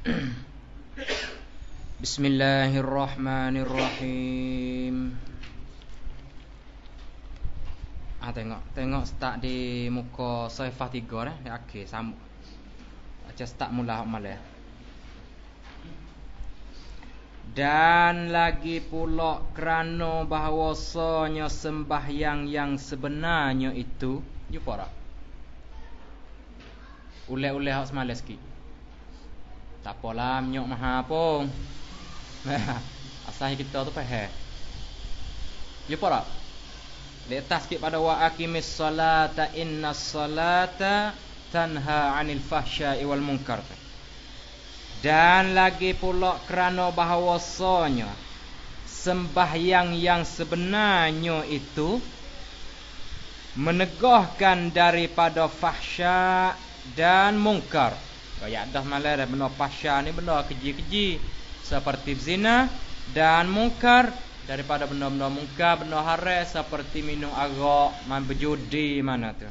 Bismillahirrahmanirrahim. Ah tengok, tengok start di muka Saifah 3 eh. Ya okey, sama. Aja start mula hok malah. Dan lagi pula kerana bahawasanya sembahyang yang sebenarnya itu Jumpa tak? Ulih-ulih hok semalam sikit tak apalah menyok mahapong. pun. Asal kita tu faham. Ya apa tak? Letak sikit pada wa aqimis salata innas salata tanha 'anil fahsya'i wal munkar. Dan lagi pula kerana bahawasanya sembahyang yang sebenarnya itu menegahkan daripada fahsya dan mungkar. Kaya dah malah dah benda pasya ni benda keji-keji seperti zina dan mungkar daripada benda-benda mungkar benda haram seperti minum agak, main berjudi mana tu.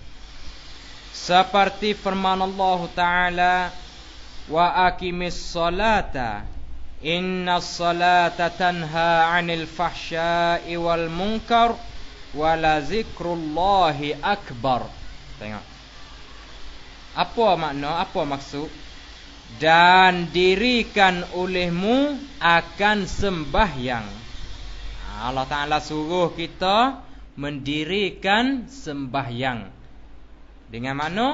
Seperti firman Allah Taala wa akimis salata inna salata tanha 'anil fahsya'i wal mungkar, wa la zikrullahi akbar. Tengok. Apa makna, apa maksud Dan dirikan olehmu akan sembahyang Allah Ta'ala suruh kita mendirikan sembahyang Dengan mana?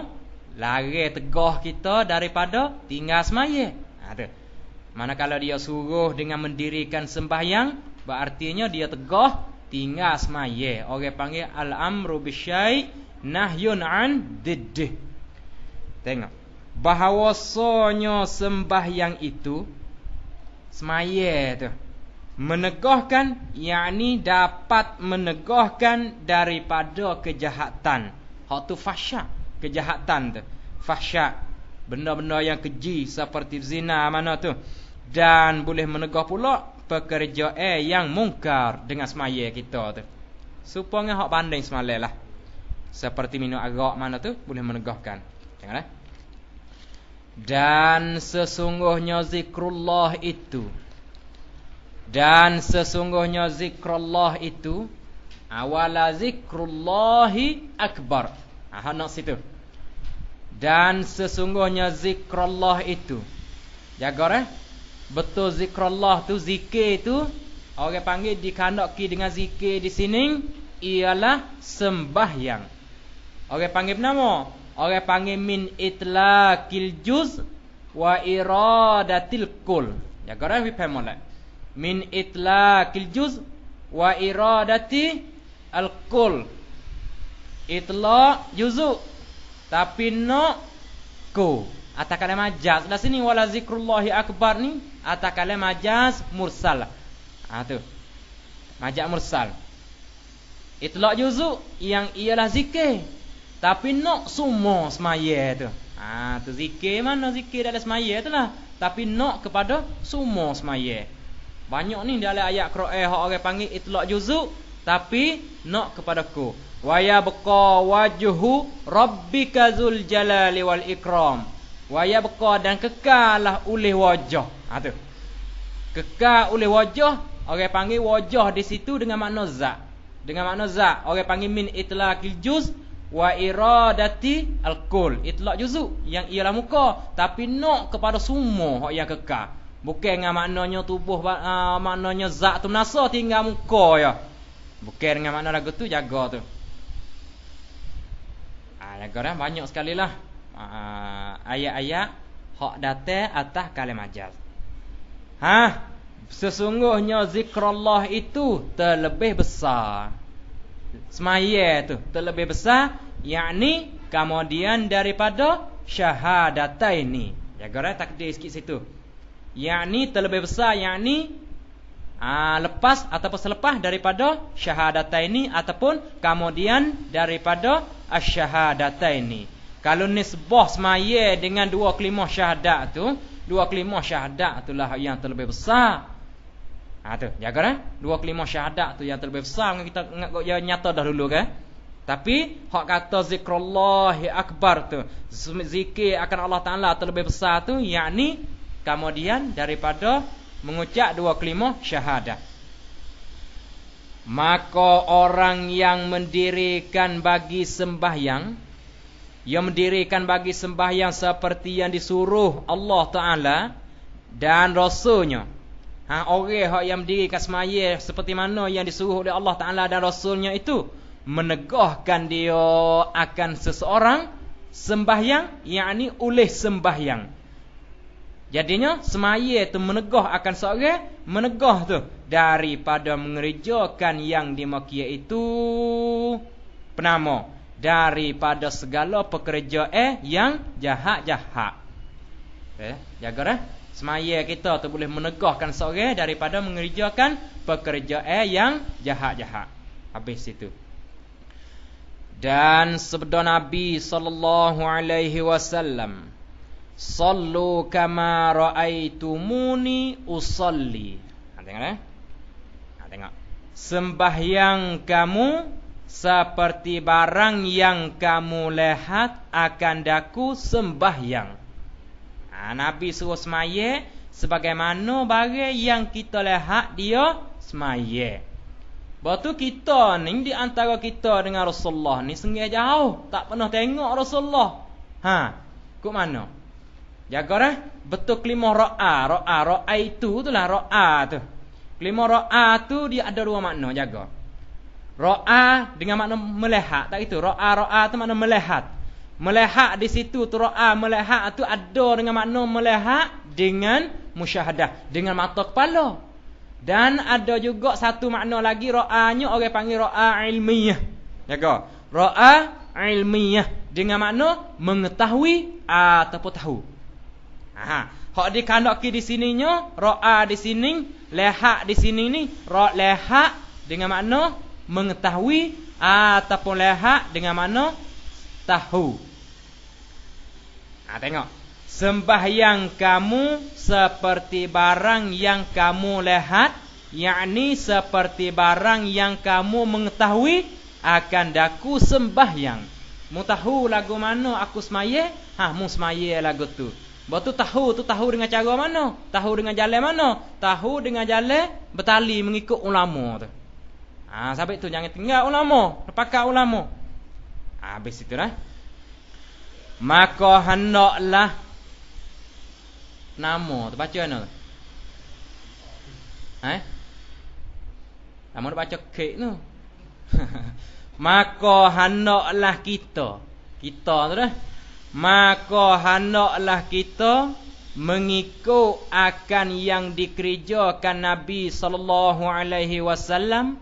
Lari tegah kita daripada tinggal semaya Ada ha, kalau dia suruh dengan mendirikan sembahyang Berartinya dia tegah tinggal semaya Orang panggil Al-amru bisyai nahyun an didih Tengok. Bahawasanya sembahyang itu semaya tu. Menegahkan yakni dapat menegahkan daripada kejahatan. Hak tu fahsyah, kejahatan tu. Fahsyah benda-benda yang keji seperti zina mana tu. Dan boleh menegah pula pekerja eh yang mungkar dengan semaya kita tu. Supaya hak banding lah, Seperti minum agak mana tu boleh menegahkan. Tengoklah. Eh? Dan sesungguhnya zikrullah itu Dan sesungguhnya zikrullah itu Awala zikrullahi akbar Aha, nak situ Dan sesungguhnya zikrullah itu Jaga eh Betul zikrullah tu zikir tu Orang panggil dikandoki dengan zikir di sini Ialah sembahyang Orang panggil nama Orang panggil min itlaqil juz wa iradatil kul. Ya kerana lebih faham lah. Min itlaqil juz wa iradati al kul. Itlaq juzu. Tapi no ku. Atau kalian majaz. Dah sini wala zikrullahi akbar ni. Atau majaz mursal. Ha tu. Majaz mursal. Itlaq juzu yang ialah zikir. Tapi nak semua semaya tu. Ha, tu zikir mana zikir dalam semaya tu lah. Tapi nak kepada semua semaya. Banyak ni dalam ayat Quran hak orang panggil itlaq juzuk tapi nak kepada ku. Wa ya wajuhu wajhu rabbika zul jalali wal ikram. Wa ya baqa dan kekallah oleh wajah. Ha tu. Kekal oleh wajah orang panggil wajah di situ dengan makna zat. Dengan makna zat orang panggil min itlaqil juz' wa iradati al-kul juzu juzuk yang ialah muka tapi nak kepada semua hak yang kekal bukan dengan maknanya tubuh uh, maknanya zat tu menasa tinggal muka ya bukan dengan makna lagu tu jaga tu Ada ah, ha, banyak sekali lah uh, ah, ayat-ayat hak datang atas kalim ajal ha sesungguhnya zikrullah itu terlebih besar semaya tu terlebih besar yakni kemudian daripada syahadataini ya gore takdir sikit situ yakni terlebih besar yakni aa, ah, lepas ataupun selepas daripada syahadataini ataupun kemudian daripada asyhadataini kalau nisbah semaya dengan dua kelima syahadat tu dua kelima syahadat itulah yang terlebih besar Ha tu, jaga kan? Dua kelima syahadat tu yang terlebih besar kita ingat kau nyata dah dulu kan? Tapi hak kata zikrullah akbar tu, zikir akan Allah Taala terlebih besar tu yakni kemudian daripada mengucap dua kelima syahadah. Maka orang yang mendirikan bagi sembahyang yang mendirikan bagi sembahyang seperti yang disuruh Allah Taala dan rasulnya. Ha orang yang mendirikan sembahyang seperti mana yang disuruh oleh Allah Taala dan rasulnya itu meneguhkan dia akan seseorang sembahyang yakni oleh sembahyang jadinya semaya itu meneguh akan seorang meneguh tu daripada mengerjakan yang dimaki itu penama daripada segala pekerja eh yang jahat-jahat eh jaga eh semaya kita tu boleh meneguhkan seorang daripada mengerjakan pekerja eh yang jahat-jahat habis situ dan sabda Nabi sallallahu alaihi wasallam sallu kama raaitumuni usalli ha tengok eh ha tengok sembahyang kamu seperti barang yang kamu lihat akan daku sembahyang ha, Nabi suruh semaya sebagaimana barang yang kita lihat dia semaya Lepas tu kita ni di antara kita dengan Rasulullah ni sengih jauh. Tak pernah tengok Rasulullah. Ha. Kut mana? Jaga dah. Betul kelima ro'a. Ro'a. Ro'a itu tu lah. Ro'a tu. Kelima ro'a tu dia ada dua makna. Jaga. Ro'a dengan makna melehat. Tak itu. Ro'a. Ro'a tu makna melehat. Melehat di situ tu ro'a. Melehat tu ada dengan makna melehat dengan musyahadah. Dengan mata kepala. Dan ada juga satu makna lagi ro'anya orang panggil ro'a ilmiah. Ya ke? Ro'a ilmiah dengan makna mengetahui atau tahu. Aha. Hak dikandoki di sininya ro'a di sini, leha di sini ni ro' leha dengan makna mengetahui ataupun leha dengan makna tahu. Ah tengok. Sembahyang kamu seperti barang yang kamu lihat yakni seperti barang yang kamu mengetahui akan daku sembahyang. Mu tahu lagu mana? aku semaye? Ha, mu semaye lagu tu. Batu tahu tu tahu dengan cara mana? Tahu dengan jalan mana? Tahu dengan jalan Betali mengikut ulama tu. Ha, sampai tu jangan tinggal ulama, terpakai ulama. Ha, habis itu dah. Maka hendaklah Namo terbaca mana? Ha? Eh? Namo terbaca kek tu. Maka hendaklah kita. Kita tu dah. Maka hendaklah kita mengikut akan yang dikerjakan Nabi sallallahu alaihi wasallam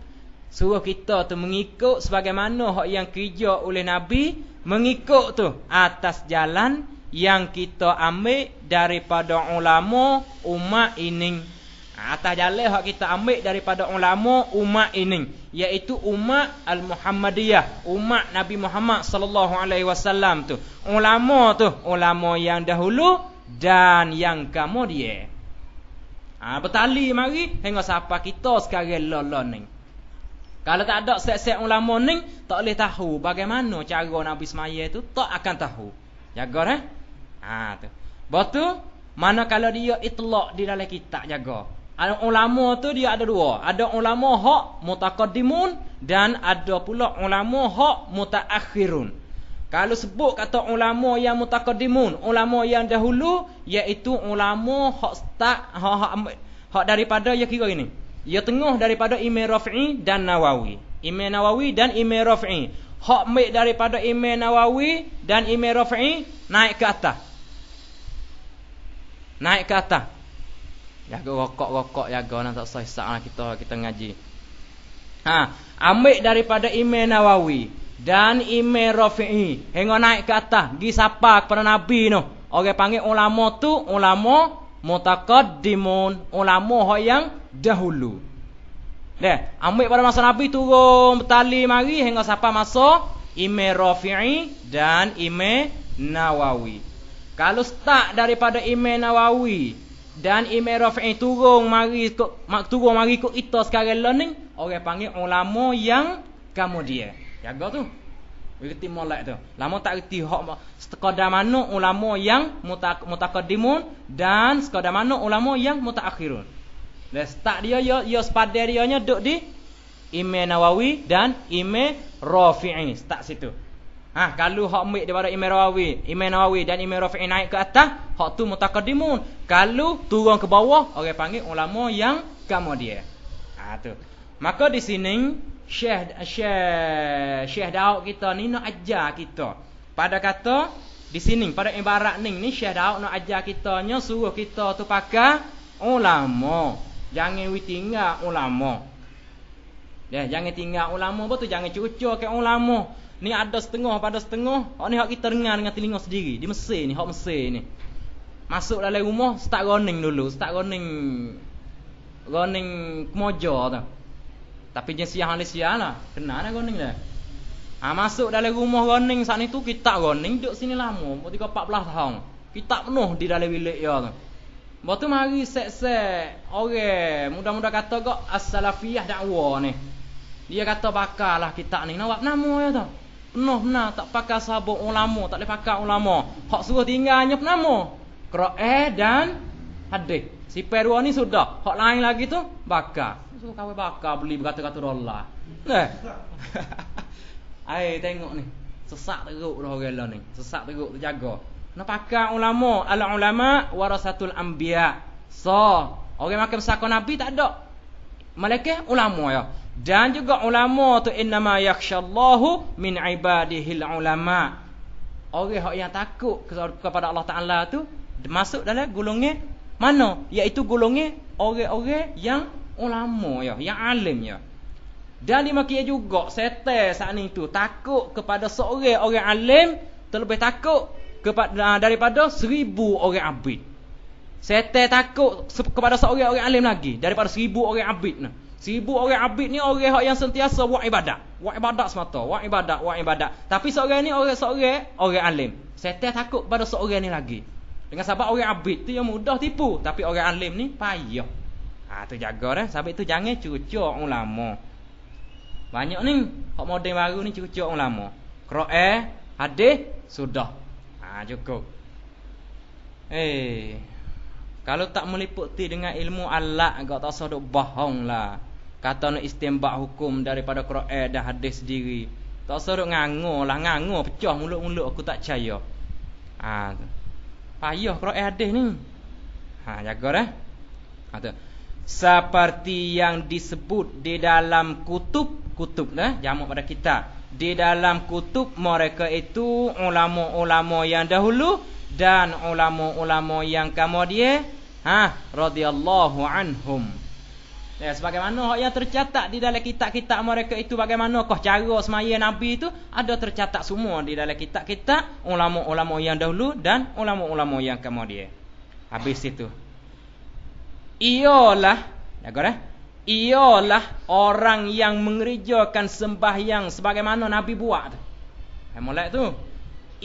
suruh kita tu mengikut sebagaimana hak yang kerja oleh Nabi mengikut tu atas jalan yang kita ambil daripada ulama umat ini. Atas jalan yang kita ambil daripada ulama umat ini. yaitu umat Al-Muhammadiyah. Umat Nabi Muhammad sallallahu alaihi wasallam tu. Ulama tu. Ulama yang dahulu dan yang kemudian. Ha, Betali mari hingga siapa kita sekarang lalu ni. Kalau tak ada set-set ulama ni, tak boleh tahu bagaimana cara Nabi Ismail tu tak akan tahu. Jaga eh? Ha? Ha tu. mana kalau dia itlak di dalam kitab jaga. Ada ulama tu dia ada dua. Ada ulama hak mutaqaddimun dan ada pula ulama hak mutaakhirun. Kalau sebut kata ulama yang mutaqaddimun, ulama yang dahulu iaitu ulama hak tak hak, hak, hak daripada ya kira ini, Ya tengah daripada Imam Rafi'i dan Nawawi. Imam Nawawi dan Imam Rafi'i. Hak mik daripada Imam Nawawi dan Imam Rafi'i naik ke atas naik ke atas. Jaga rokok-rokok jaga nak tak sah sah kita kita ngaji. Ha, ambil daripada Imam Nawawi dan Imam Rafi'i. Hengo naik ke atas, gi sapa kepada Nabi tu. Orang panggil ulama tu ulama mutaqaddimun, ulama hok yang dahulu. Dah, ambil pada masa Nabi turun betali mari hingga siapa masa Imam Rafi'i dan Imam Nawawi. Kalau start daripada imam Nawawi dan imam Rafi'i turun mari ikut mak turun mari ikut kita sekarang learning, orang panggil ulama yang kemudian. Jaga tu. Berarti molek tu. Lama tak reti hak sekadar mana ulama yang mutak, mutakaddimun dan sekadar mana ulama yang mutaakhirun. Dan lah, start dia yo ya, yo ya sepadarianya duk di imam Nawawi dan imam Rafi'i start situ ha, kalau hak mik daripada Imam Rawawi, Imam Nawawi dan Imam Rafi'i naik ke atas, hak tu mutaqaddimun. Kalau turun ke bawah, orang panggil ulama yang kamu dia. Ha, tu. Maka di sini Syekh Syekh Syekh Daud kita ni nak ajar kita. Pada kata di sini pada ibarat ni ni Syekh Daud nak ajar kita nya suruh kita tu pakai ulama. Jangan we tinggal ulama. Ya, jangan tinggal ulama, betul jangan cucu ke ulama. Ni ada setengah pada setengah. Hak ni hak kita dengar dengan telinga sendiri. Di Mesir ni, hak Mesir ni. Masuk dalam rumah, start running dulu. Start running running kemoja tu. Tapi jenis siang halis siang lah. Kena lah running lah. Ha, masuk dalam rumah running saat ni tu, kita running duduk sini lama. Mereka 14 tahun. Kita penuh di dalam bilik dia tu. Lepas tu mari set-set orang okay. muda kata kok as-salafiyah dakwa ni. Dia kata bakarlah kitab ni. Nak buat nama ya tu. Penuh nah tak pakai sahabat ulama, tak boleh pakai ulama. Hak suruh tinggalnya penama. Qira'e dan hadis. Si perua ni sudah. Hak lain lagi tu, bakar. Suruh kau bakar beli berkata-kata Allah. Eh. Air tengok ni. Sesak teruk dah orang ni. Sesak teruk terjaga. Nak pakai ulama. Al-ulama warasatul anbiya. So, orang makan bersakon Nabi tak ada. Malaikah ulama ya dan juga ulama tu innama yakhsyallahu min ibadihil ulama orang yang takut kepada Allah taala tu masuk dalam golongan mana Yaitu golongan orang-orang yang ulama ya yang alim ya dan lima kia juga setel saat ni tu takut kepada seorang orang alim terlebih takut kepada ah, daripada seribu orang abid setel takut kepada seorang orang alim lagi daripada seribu orang abid nah Sibuk orang abid ni orang yang sentiasa buat ibadat. Buat ibadat semata. Buat ibadat, buat ibadat. Tapi seorang ni orang seorang, orang alim. Setia takut pada seorang ni lagi. Dengan sebab orang abid tu yang mudah tipu. Tapi orang alim ni payah. Ha, tu jaga dah. Sebab tu jangan cucuk ulama. Banyak ni. Hak modern baru ni cucuk ulama. Kera'a, hadis, sudah. Ha, cukup. Eh... Kalau tak meliputi dengan ilmu alat, kau tak sodok bohong lah kata nak istimbak hukum daripada Quran dan hadis sendiri. Tak usah duk lah ngangu pecah mulut-mulut aku tak percaya. Ha. Payah Quran hadis ni. Ha jaga dah. Ha Seperti yang disebut di dalam kutub-kutub dah eh? jamak pada kita. Di dalam kutub mereka itu ulama-ulama yang dahulu dan ulama-ulama yang kemudian. Ha radhiyallahu anhum. Ya, sebagaimana yang tercatat di dalam kitab-kitab mereka itu bagaimana bagaimanakah cara semaya Nabi itu ada tercatat semua di dalam kitab-kitab ulama-ulama yang dahulu dan ulama-ulama yang kemudian. Habis itu. Iyalah, dengar ya eh. Iyalah orang yang mengerjakan sembahyang sebagaimana Nabi buat tu. Hai molek tu.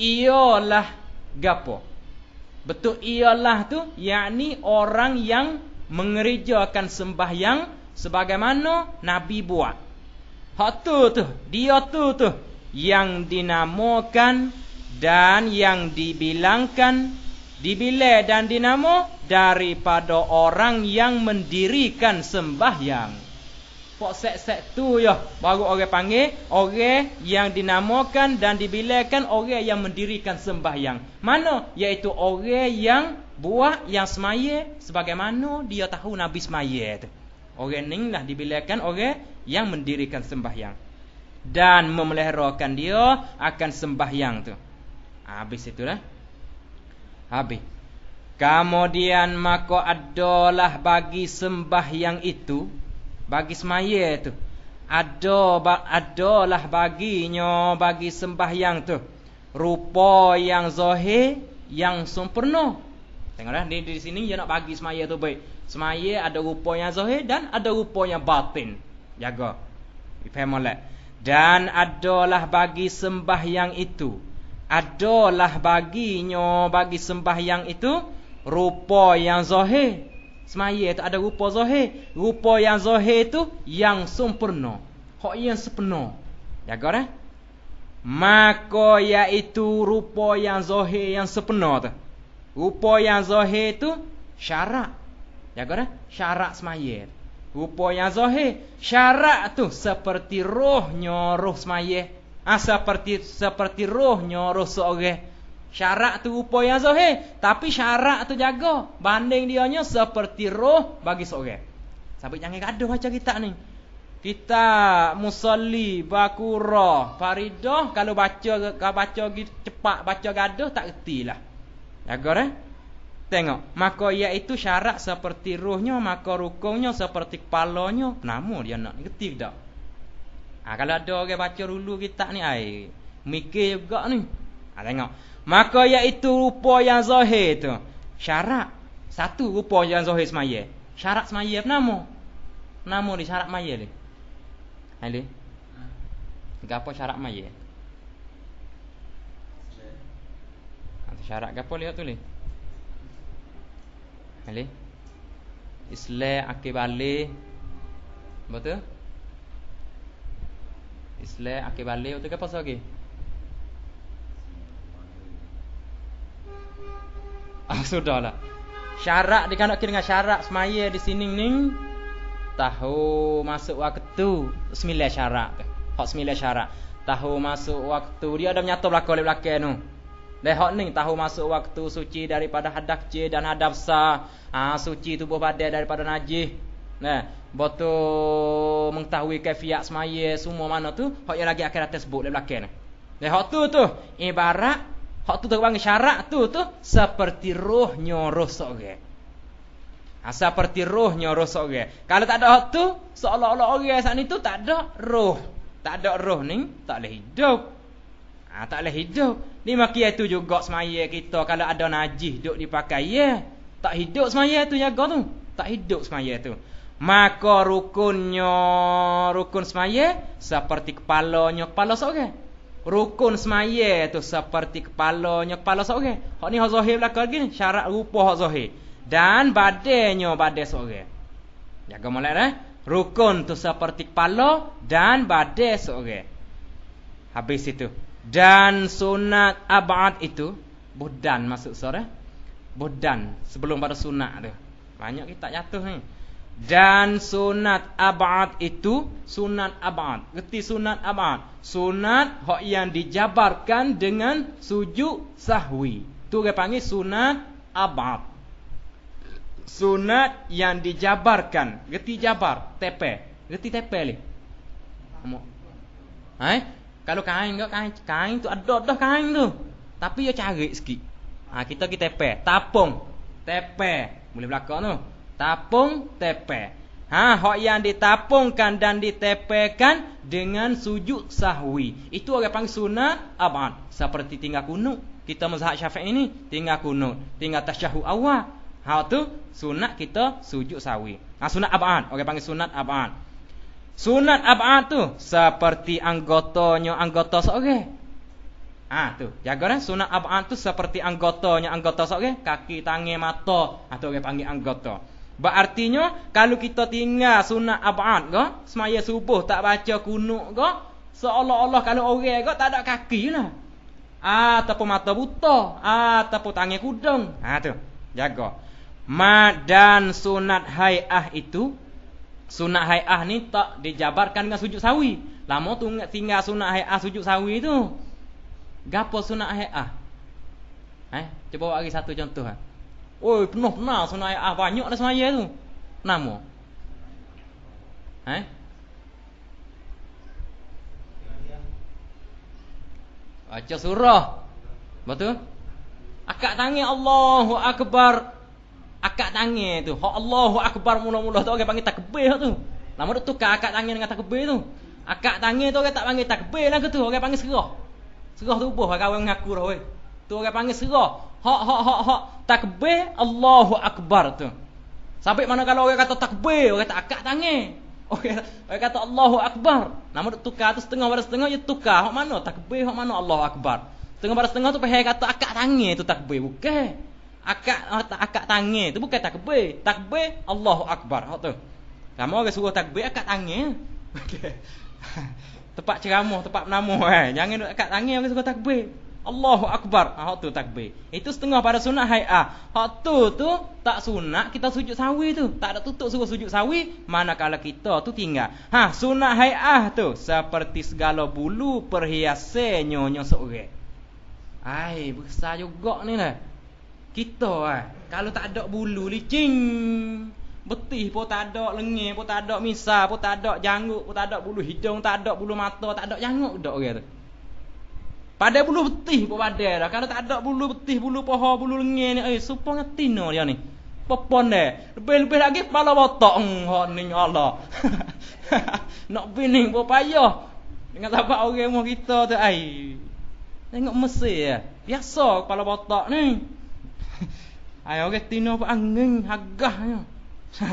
Iyalah gapo? Betul iyalah tu yakni orang yang mengerjakan sembahyang sebagaimana Nabi buat. Hak tu tu, dia tu tu yang dinamakan dan yang dibilangkan dibile dan dinamo daripada orang yang mendirikan sembahyang. Pak set-set tu ya Baru orang panggil Orang yang dinamakan dan dibilangkan Orang yang mendirikan sembahyang Mana? Iaitu orang yang buat yang semaya Sebagaimana dia tahu Nabi semaya tu Orang ini lah dibilangkan orang yang mendirikan sembahyang Dan memelihrakan dia akan sembahyang tu Habis itulah Habis Kemudian maka adalah bagi sembahyang itu bagi semaya tu ada ba, adalah baginya bagi sembahyang tu rupa yang zahir yang sempurna tengoklah di, di sini dia nak bagi semaya tu baik semaya ada rupa yang zahir dan ada rupa yang batin jaga faham molek dan adalah bagi sembahyang itu adalah baginya bagi sembahyang itu rupa yang zahir Semaya itu ada rupa zahir. Rupa yang zahir itu yang sempurna. Hak yang sempurna. Ya Jaga dah. Maka yaitu rupa yang zahir yang sempurna tu. Rupa yang zahir itu syarat. Jaga ya dah. Syarak semaya. Rupa yang zahir syarak tu seperti rohnya roh semaya. Ah seperti seperti rohnya roh seorang. Syarat tu rupa yang zahir, tapi syarat tu jaga. Banding dia dianya seperti roh bagi seorang. Sampai jangan gaduh macam kita ni. Kita musalli bakura faridah kalau baca kalau baca cepat baca gaduh tak lah. Jaga eh. Tengok, maka iaitu syarat seperti ruhnya, maka rukunnya seperti kepalanya. Nama dia nak ngerti tak? Ha, kalau ada orang baca dulu kita ni, ai, mikir juga ni. Ha, tengok. Maka iaitu rupa yang zahir tu. Syarat. Satu rupa yang zahir semaya. Syarat semaya apa nama? Nama ni syarat maya ni. Ali. Ha, apa syarat maya? Syarat ha, syarat apa lihat tu ni. Ali. Ha, Islam akibale. Betul? Islam akibale betul ke pasal ke? Okay? Ah sudahlah. Syarak di kanak dengan syarak semaya di sini ni tahu masuk waktu sembilan syarak. tu. Hak sembilan syarat. Tahu masuk waktu dia ada menyatu belakang oleh belakang tu. Dah hak ni tahu masuk waktu suci daripada hadas kecil dan hadas besar. Ah suci tubuh badan daripada najis. Nah, botu mengetahui kafiat semaya semua mana tu, hak yang lagi akan atas sebut belakang ni. Dah tu tu ibarat Hak tu tak panggil syarak tu tu seperti roh nyoroh seorang. Ha, seperti roh nyoroh seorang. Kalau tak ada hak tu, seolah-olah orang saat ni tu tak ada roh. Tak ada roh ni, tak boleh hidup. Ha, tak boleh hidup. Ni makia tu juga semaya kita. Kalau ada najis duduk dipakai, ya. Yeah. Tak hidup semaya tu jaga tu. Tak hidup semaya tu. Maka rukunnya, rukun semaya seperti kepalanya, kepala seorang. Rukun semaya tu seperti kepalanya kepala seorang. Hak ni hak zahir belaka lagi syarat rupa hak zahir. Dan badannya badan seorang. Jaga molek dah. Eh. Rukun tu seperti kepala dan badan seorang. Habis itu. Dan sunat abad itu bodan masuk sore. Eh. Bodan sebelum pada sunat tu. Banyak kita jatuh ni. Eh? Dan sunat abad itu sunat abad. Ngerti sunat abad? Sunat yang dijabarkan dengan sujud sahwi. Itu dia panggil sunat abad. Sunat yang dijabarkan. Ngerti jabar? Tepe. Ngerti tepe ni? Ha, eh? Kalau kain ke kain. Kain tu ada dah kain tu. Tapi dia cari sikit. Ha, kita pergi tepe. Tapung. Tepe. Boleh belakang tu tapung tepe. Ha, hok yang ditapungkan dan ditepekan dengan sujud sahwi. Itu orang panggil sunat abad. Seperti tinggal kuno. Kita mazhab syafiq ini tinggal kuno, Tinggal tasyahu awal. Ha, tu sunat kita sujud sahwi. Ha, sunat abad. Orang panggil sunat abad. Sunat abad tu seperti anggotanya anggota seorang. Ha, tu. Jaga dah. Sunat abad tu seperti anggotanya anggota seorang. Kaki, tangan, mata. Ha, tu orang panggil Anggota. Berartinya kalau kita tinggal sunat abad ke, semaya subuh tak baca kunuk ke, seolah-olah kalau orang ke tak ada kaki lah. Ah, atau mata buta, ah, atau tangi kudung. Ha tu. Jaga. Mad dan sunat haiah itu sunat haiah ni tak dijabarkan dengan sujud sawi. Lama tu tinggal sunat haiah sujud sawi tu. Gapo sunat haiah? Eh, cuba bagi satu contoh ah. Oi, penuh penuh sana ayat ah banyak dah semaya tu. Nama. Eh? Baca surah. Betul? Akak tangi Allahu Akbar. Akak tangi tu. Ha Allahu Akbar mula-mula tu orang panggil takbir tu. Lama tu tukar akak tangi dengan takbir tu. Akak tangi tu orang tak panggil takbir lah tu. Orang panggil serah. Serah tu ubah kawan mengaku dah Tu orang panggil serah. Hak hak hak hak takbir Allahu akbar tu. Sampai mana kalau orang kata takbir, orang kata akak tangan. Orang, orang kata Allahu akbar. Namun tukar tu setengah pada setengah dia ya tukar. Hak mana takbir, hak mana Allahu akbar. Setengah pada setengah tu pihak kata akak tangan tu takbir, bukan. Akak akak tangan tu bukan takbir. Takbir Allahu akbar hak tu. Kamu orang suruh takbir akak tangan. Okey. tempat ceramah, tempat penamo eh. Jangan duk akak tangan orang suruh takbir. Allahu Akbar. Ah, hak tu takbir. Itu setengah pada sunat hai'ah. Hak tu tu tak sunat kita sujud sawi tu. Tak ada tutup suruh sujud sawi. Manakala kita tu tinggal. Ha sunat hai'ah tu. Seperti segala bulu perhiasan nyonya seorang. Hai besar juga ni lah. Kita lah. Kalau tak ada bulu licin. Betih pun tak ada. Lengih pun tak ada. Misal pun tak ada. Janguk pun tak ada. Bulu hidung tak ada. Bulu mata tak ada. Janguk tak ada. Pada bulu betih pun pada dah. Kalau tak ada bulu betih, bulu poho, bulu lengih ni. Eh, supa ngerti no dia ni. Popon dah. Lebih-lebih lagi, kepala botok. Hmm, ni nyala. Nak bini pun payah. Dengan sahabat orang rumah kita tu. Ay. Tengok mesir ya. Biasa kepala botok ni. Ay, orang tino pun angin. Hagahnya.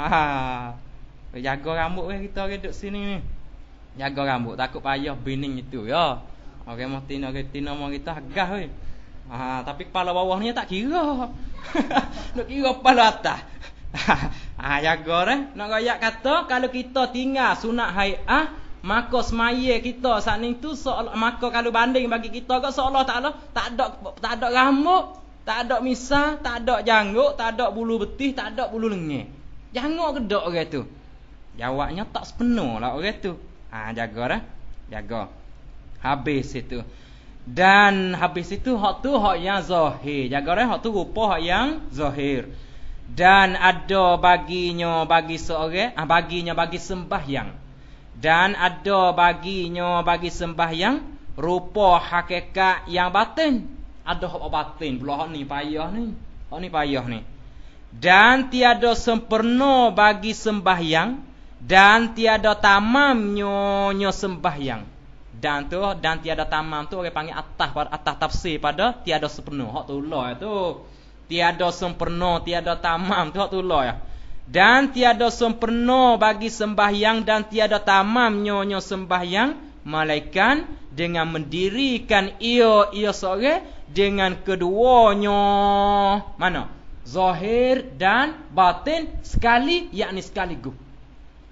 ah. Jaga rambut kita duduk sini ni. Jaga rambut. Takut payah bini itu ya. Orang mah tina tina mah kita gah we. Ha, tapi kepala bawahnya tak kira. Nak kira kepala atas. ha, ya gore, eh. nak gayak kata kalau kita tinggal sunat haiah, ha, maka semaya kita saat ni tu seolah maka kalau banding bagi kita ke seolah tak ada tak ada tak ada rambut, tak ada misa, tak ada janggut, tak ada bulu betih, tak ada bulu lengan. Jangan dok orang tu. Jawabnya tak sepenuh lah orang tu. Ha, jaga dah. Eh. Jaga. Habis itu. Dan habis itu hak tu hak yang zahir. Jaga orang hak tu rupa hak yang zahir. Dan ada baginya bagi seorang, ah baginya bagi sembahyang. Dan ada baginya bagi sembahyang rupa hakikat yang batin. Ada hak batin pula hak ni payah ni. Hak ni payah ni. Dan tiada sempurna bagi sembahyang dan tiada tamamnya sembahyang dan tu dan tiada tamam tu orang panggil atas atas tafsir pada tiada sempurna hak tu lah tu tiada sempurna tiada tamam tu hak tu lah ya dan tiada sempurna bagi sembahyang dan tiada tamam nyonya sembahyang malaikat dengan mendirikan ia ia seorang dengan keduanya mana zahir dan batin sekali yakni sekali sekaligus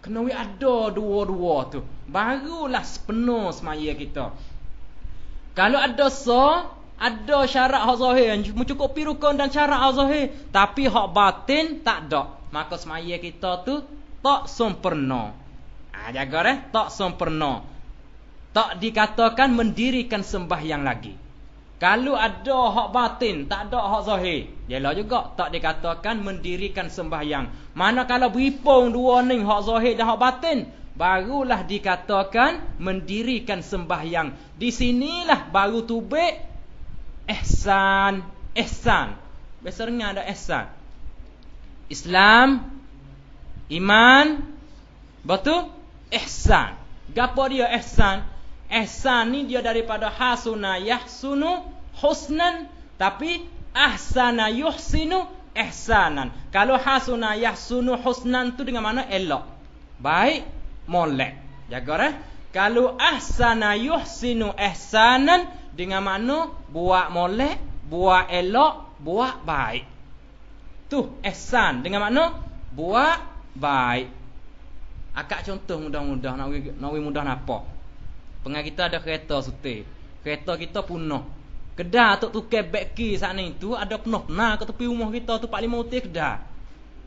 kena ada dua-dua tu Barulah sepenuh semaya kita. Kalau ada so, ada syarat hak zahir yang mencukupi rukun dan syarat hak zahir. Tapi hak batin tak ada. Maka semaya kita tu tak sempurna. Ha, jaga eh, tak sempurna. Tak dikatakan mendirikan sembahyang lagi. Kalau ada hak batin, tak ada hak zahir. Jelah juga tak dikatakan mendirikan sembahyang. Mana kalau berhipung dua ni hak zahir dan hak batin. Barulah dikatakan mendirikan sembahyang. Di sinilah baru tubik ehsan. Ihsan. Biasa dengar ada ehsan. Islam. Iman. Betul? Ehsan. Gapa dia ehsan. Ehsan ni dia daripada hasuna yahsunu husnan. Tapi ahsana yuhsinu Ehsanan. Kalau hasuna yahsunu husnan tu dengan mana? Elok. Baik molek. Jaga eh. Kalau ahsana yuhsinu ihsanan dengan mana buat molek, buat elok, buat baik. Tu ihsan dengan mana buat baik. Akak contoh mudah-mudah nak wui, nak wui mudah napa. Pengar kita ada kereta sute. Kereta kita punah. Kedah tok tukar back key saat ni tu ada penuh. Nah, ke tepi rumah kita tu 45 utih kedah.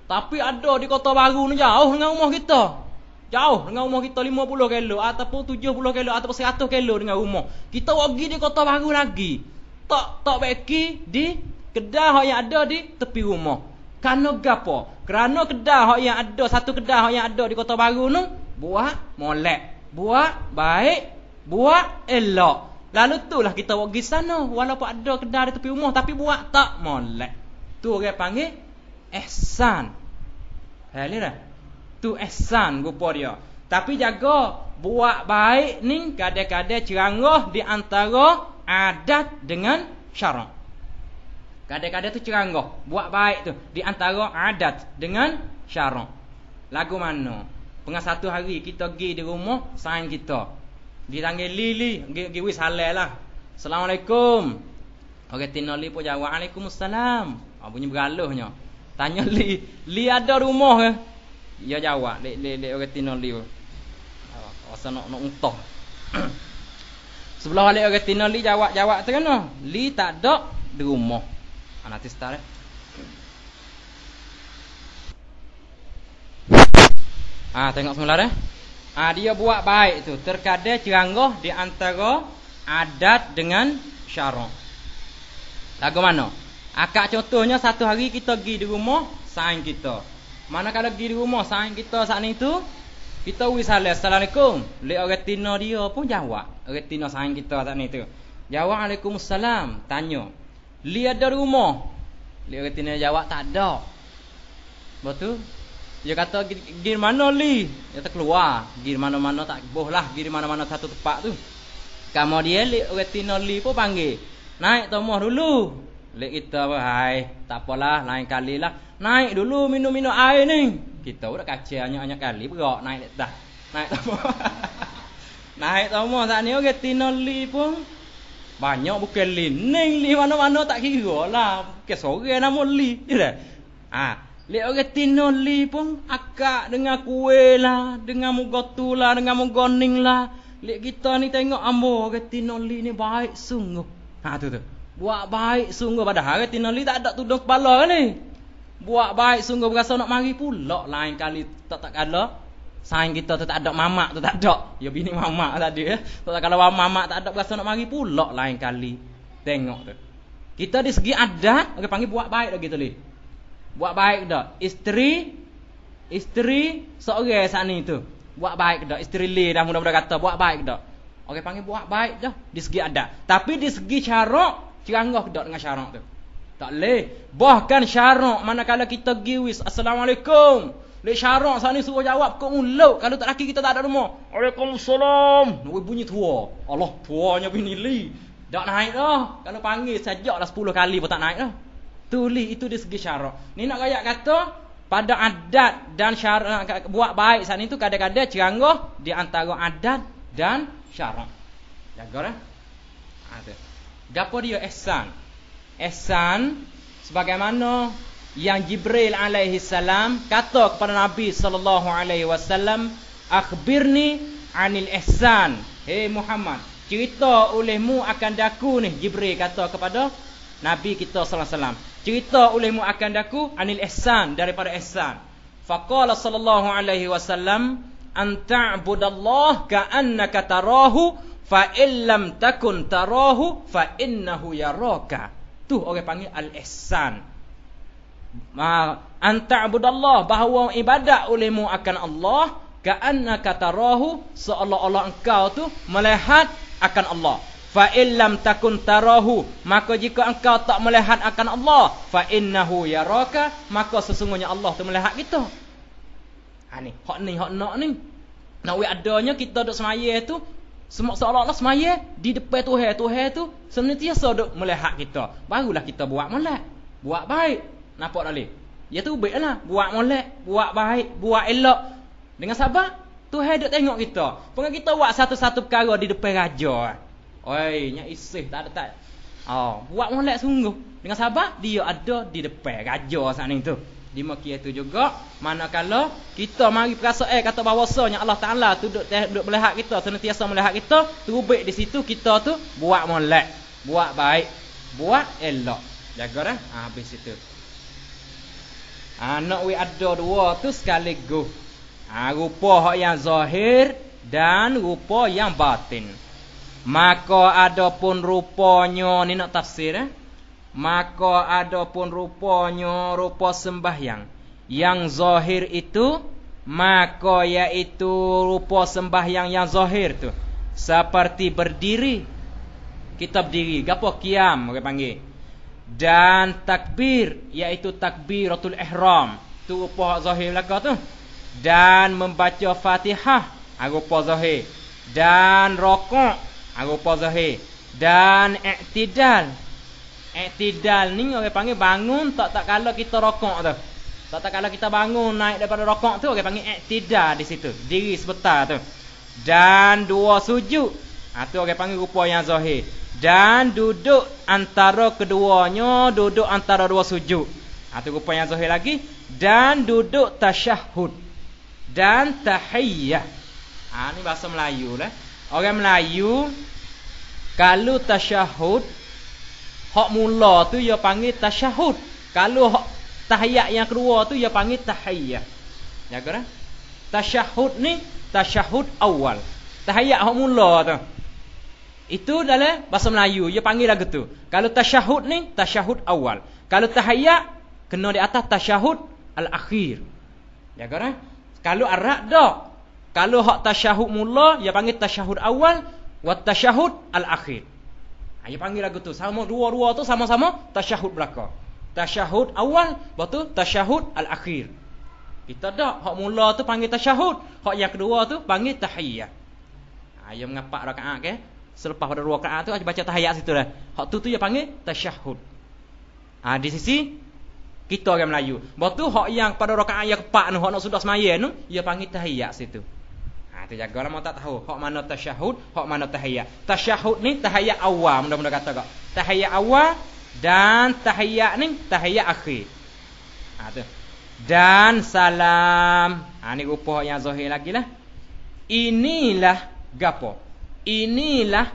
Tapi ada di kota baru ni jauh dengan rumah kita. Jauh dengan rumah kita 50 kilo ataupun 70 kilo ataupun 100 kilo dengan rumah. Kita pergi di kota baru lagi. Tak tak pergi di kedai yang ada di tepi rumah. Kerana gapo? Kerana kedai yang ada satu kedai yang ada di kota baru ni buat molek, buat baik, buat elok. Lalu tu lah kita pergi sana walaupun ada kedai di tepi rumah tapi buat tak molek. Tu orang panggil ihsan. Hal ni lah tu ihsan rupa dia. Tapi jaga buat baik ni kadang-kadang cerangah di antara adat dengan syarak. Kadang-kadang tu cerangah buat baik tu di antara adat dengan syarak. Lagu mana? Pengah satu hari kita pergi di rumah sign kita. Dipanggil Lili, pergi wis halal lah. Assalamualaikum. Orang Tino Li pun jawab, Waalaikumsalam. Oh, bunyi bergaluhnya. Tanya Li, Li ada rumah ke? Ya jawab le le le orang tino liu rasa nak nak utah sebelah lek orang tino li jawab jawab tu kan li tak ada di rumah anak tis tare. ah tengok semula deh. ah dia buat baik tu terkadang ceranggah di antara adat dengan syarak lagu mana Akak contohnya satu hari kita pergi di rumah sain kita. Mana kalau di rumah saat kita saat itu kita wis salam assalamualaikum. Lek orang tina dia pun jawab. Orang tina saat kita saat itu. Jawab Waalaikumsalam tanya. Li ada rumah. Lek orang tina jawab tak ada. Betul? Dia kata gir mana li? Dia keluar, Gir mana-mana tak boh lah gir mana-mana satu tempat tu. Kamu dia lek orang tina li pun panggil. Naik tomoh dulu. le kita bahai tak apalah lain kali lah naik dulu minum-minum air ni kita dah kacau nyak-nyak kali bergerak naik dah naik tak apa naik tak apa saat ni orang tinoli pun banyak bukan lining li mana-mana tak kira lah bukan sore nama li dia ah Lek orang tinoli pun akak dengan kue lah, dengan mugotu lah, dengan mugoning lah. Lek kita ni tengok ambo orang tinoli ni baik sungguh. Ha tu tu. Buat baik sungguh pada hari tina li tak ada tudung kepala ni. Buat baik sungguh berasa nak mari pula lain kali tak tak kala. Sain kita tu tak ada mamak tu tak ada. Ya bini mamak tadi ya. Tak, tak kalau mamak tak ada berasa nak mari pula lain kali. Tengok tu. Kita di segi adat orang panggil buat baik lagi tu ni. Buat baik dah. Isteri isteri seorang sat ni tu. Buat baik dah. Isteri li dah mudah mudah kata buat baik dah. Orang panggil buat baik dah di segi adat. Tapi di segi syarak ceranggah dak dengan syarak tu. Tak leh. Bahkan syarak manakala kita giwis assalamualaikum. Lek syarak sana suruh jawab kok mulut kalau tak laki kita tak ada rumah. Waalaikumsalam. Nuri bunyi tua. Allah tuanya bini li. Dak naik dah. Kalau panggil sajaklah 10 kali pun tak naik dah. Tulis itu di segi syarak. Ni nak rakyat kata pada adat dan syarak buat baik sana itu kadang-kadang ceranggah di antara adat dan syarak. Jaga dah. Ha, Ada. Gapo dia ihsan? Ihsan sebagaimana yang Jibril alaihi salam kata kepada Nabi sallallahu alaihi wasallam, "Akhbirni 'anil ihsan." Hei Muhammad, cerita olehmu akan daku ni Jibril kata kepada Nabi kita sallallahu alaihi wasallam. Cerita olehmu akan daku 'anil ihsan daripada ihsan. Faqala sallallahu alaihi wasallam, anta'budallah ka'annaka tarahu fa illam takun tarahu fa innahu yaraka tu orang panggil al-ihsan anta'budallah bahawa ibadat olehmu akan Allah ka'annaka tarahu seolah-olah engkau tu melihat akan Allah fa illam takun tarahu maka jika engkau tak melihat akan Allah fa innahu yaraka maka sesungguhnya Allah tu melihat kita gitu. Ha ni, hak ni hak nak ni. Nak we adanya kita dok semaya tu semua seolah-olah semaya di depan Tuhan Tuhan tu sentiasa dok melihat kita. Barulah kita buat molek. Buat baik. Nampak tak leh? Ya tu baiklah, buat molek, buat baik, buat elok. Dengan sabar Tuhan dok tengok kita. Pengen kan kita buat satu-satu perkara di depan raja. Eh. Oi, nyak isih tak ada tak. Oh, buat molek sungguh. Dengan sabar dia ada di depan raja sana itu dimakia tu juga manakala kita mari perasa eh kata bahawasanya Allah Taala tu duduk duduk melihat kita sentiasa melihat kita terubik di situ kita tu buat molek buat baik buat elok jaga dah ha, habis itu ha, nak we ada dua tu sekaligus ha, rupa hak yang zahir dan rupa yang batin maka adapun rupanya ni nak tafsir eh Maka ada pun rupanya rupa sembahyang Yang zahir itu Maka iaitu rupa sembahyang yang zahir tu Seperti berdiri Kita berdiri Gapa kiam orang panggil Dan takbir Iaitu takbiratul ihram Tu rupa zahir belakang tu Dan membaca fatihah ha, Rupa zahir Dan rokok ha, Rupa zahir dan iktidal Iktidal ni orang panggil bangun tak tak kalau kita rokok tu. Tak tak kalau kita bangun naik daripada rokok tu orang panggil iktidal di situ. Diri sebentar tu. Dan dua sujud. Ha, tu orang panggil rupa yang zahir. Dan duduk antara keduanya, duduk antara dua sujud. Ha, tu rupa yang zahir lagi. Dan duduk tasyahud. Dan tahiyyah. Ha, ni bahasa Melayu lah. Orang Melayu, kalau tasyahud, hak mula tu ia panggil tasyahud. Kalau hak tahiyat yang kedua tu ia panggil tahiyat. Ya kira? Tasyahud ni tasyahud awal. Tahiyat hak mula tu. Itu dalam bahasa Melayu ia panggil lagu tu. Kalau tasyahud ni tasyahud awal. Kalau tahiyat kena di atas tasyahud al-akhir. Ya kira? Kalau Arab dak. Kalau hak tasyahud mula ia panggil tasyahud awal wa tasyahud al-akhir. Ha, dia panggil lagu tu. Sama dua-dua tu sama-sama tasyahud belaka. Tasyahud awal, lepas tu tasyahud al-akhir. Kita dak hak mula tu panggil tasyahud, hak yang kedua tu panggil tahiyyah. Ha, dia mengapak rakaat ke? Selepas pada dua rakaat tu aja baca tahiyyah situ lah. Hak tu tu dia panggil tasyahud. ha, di sisi kita orang Melayu. Lepas tu hak yang pada rakaat yang keempat tu hak nak sudah sembahyang tu dia panggil tahiyyah situ terjaga lama tak tahu hak mana tasyahud hak mana tahiyat tasyahud ni tahiyat awal mudah-mudah kata kak tahiyat awal dan tahiyat ni tahiyat akhir ha, tu. dan salam ha, ni rupa yang zahir lagi lah inilah gapo inilah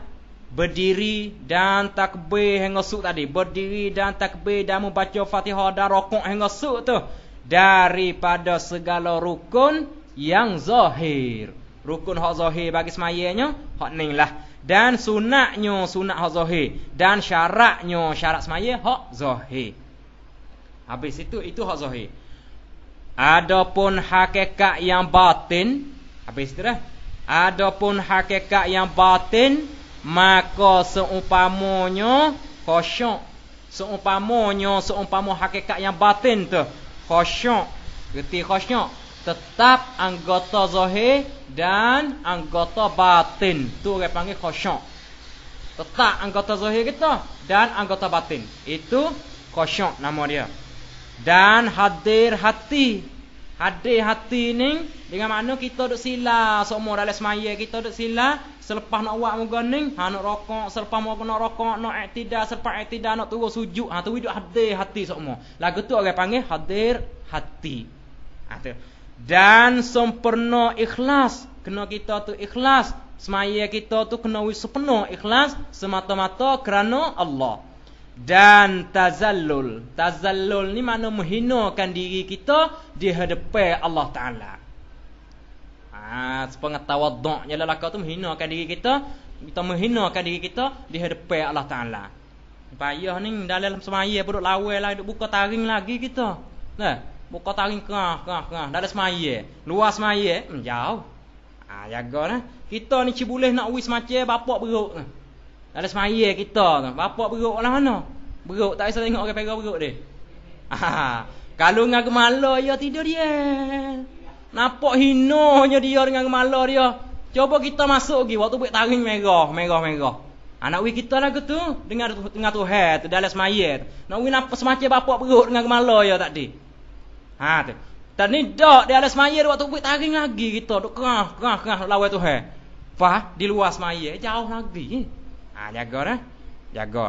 berdiri dan takbir hingga suk tadi berdiri dan takbir dan membaca fatihah dan rokok hingga suk tu daripada segala rukun yang zahir rukun hak zahir bagi semayanya hak ning lah dan sunatnya sunat hak zahir dan syaratnya syarat semaya hak zahir habis itu itu hak zahir adapun hakikat yang batin habis itu dah adapun hakikat yang batin maka seumpamanya khusyuk seumpamanya seumpama hakikat yang batin tu khusyuk Gerti khusyuk tetap anggota zahir dan anggota batin tu orang panggil kosong. tetap anggota zahir kita dan anggota batin itu kosong nama dia dan hadir hati hadir hati ni dengan mana kita duk sila semua dalam semaya kita duk sila selepas nak buat muka ni ha nak rokok selepas muka nak rokok nak iktidal selepas iktidal nak turun sujud ha tu hidup hadir hati semua lagu tu orang panggil hadir hati ha dan sempurna ikhlas kena kita tu ikhlas semaya kita tu kena sepenuh ikhlas semata-mata kerana Allah dan tazallul tazallul ni makna menghinakan diri kita di hadapan Allah taala ha sepengetahuannya lelaki lah tu menghinakan diri kita kita menghinakan diri kita di hadapan Allah taala payah ni dalam semaya duduk lawan lah duduk buka taring lagi kita nah Buka taring kerah, kerah, kerah. Dalam semaya. Eh? Luar semaya. Eh? Hmm, jauh. Ha, jaga lah. Kita ni cibulih nak uis macam bapak beruk. Dalam semaya kita tu. Bapak beruk lah mana? Beruk. Tak bisa tengok orang perang beruk dia. Ha, ha, kalau dengan gemala ya tidur dia. Nampak hinonya dia dengan gemala dia. Cuba kita masuk lagi. Waktu buat taring merah, merah, merah. Anak ah, wi kita lah tu dengan tengah tu hair tu dalam semaya tu. Nak wi nampak semacam bapak beruk dengan gemala ya tadi. Ha tu. Dan ni dok di alas maya waktu buat taring lagi kita dok kerah kerah kerah lawai tu hai. Fa di luar semaya jauh lagi. Ha jaga dah. Jaga.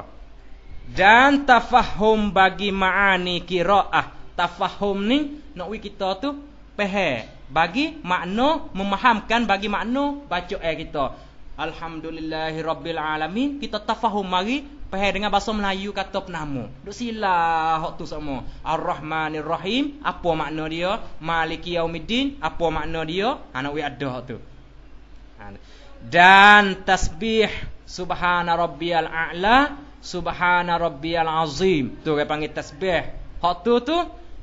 Dan tafahum bagi maani qiraah. Tafahum ni nak wi kita tu pehe bagi makna memahamkan bagi makna baca air kita. Alhamdulillahirabbil alamin kita tafahum mari Pahal dengan bahasa Melayu kata penama. Duk silah waktu semua. Ar-Rahmanir Rahim. Apa makna dia? Maliki Yaumidin. Apa makna dia? Anak ha, wik ada waktu. Ha, dan tasbih Subhana Rabbiyal A'la Subhana Rabbiyal Azim Tu dia panggil tasbih Hak tu tu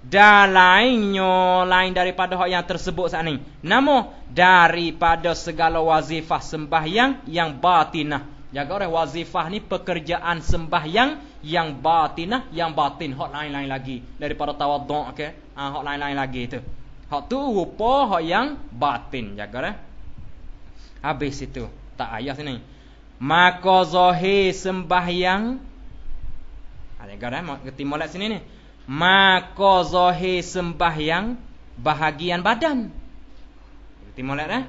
Dan lainnya Lain daripada hak yang tersebut saat ni Namun Daripada segala wazifah sembahyang Yang batinah Jaga orang wazifah ni pekerjaan sembah yang yang batinah, yang batin. Hak lain-lain lagi daripada tawaduk ke. Okay? Ah, hak lain-lain lagi tu. Hak tu rupa hak yang batin. Jaga orang. Eh? Habis itu. Tak ayah sini. Maka zahir yang. Ah, jaga orang. Ketik molek sini ni. Maka zahir yang bahagian badan. Ketik molek dah.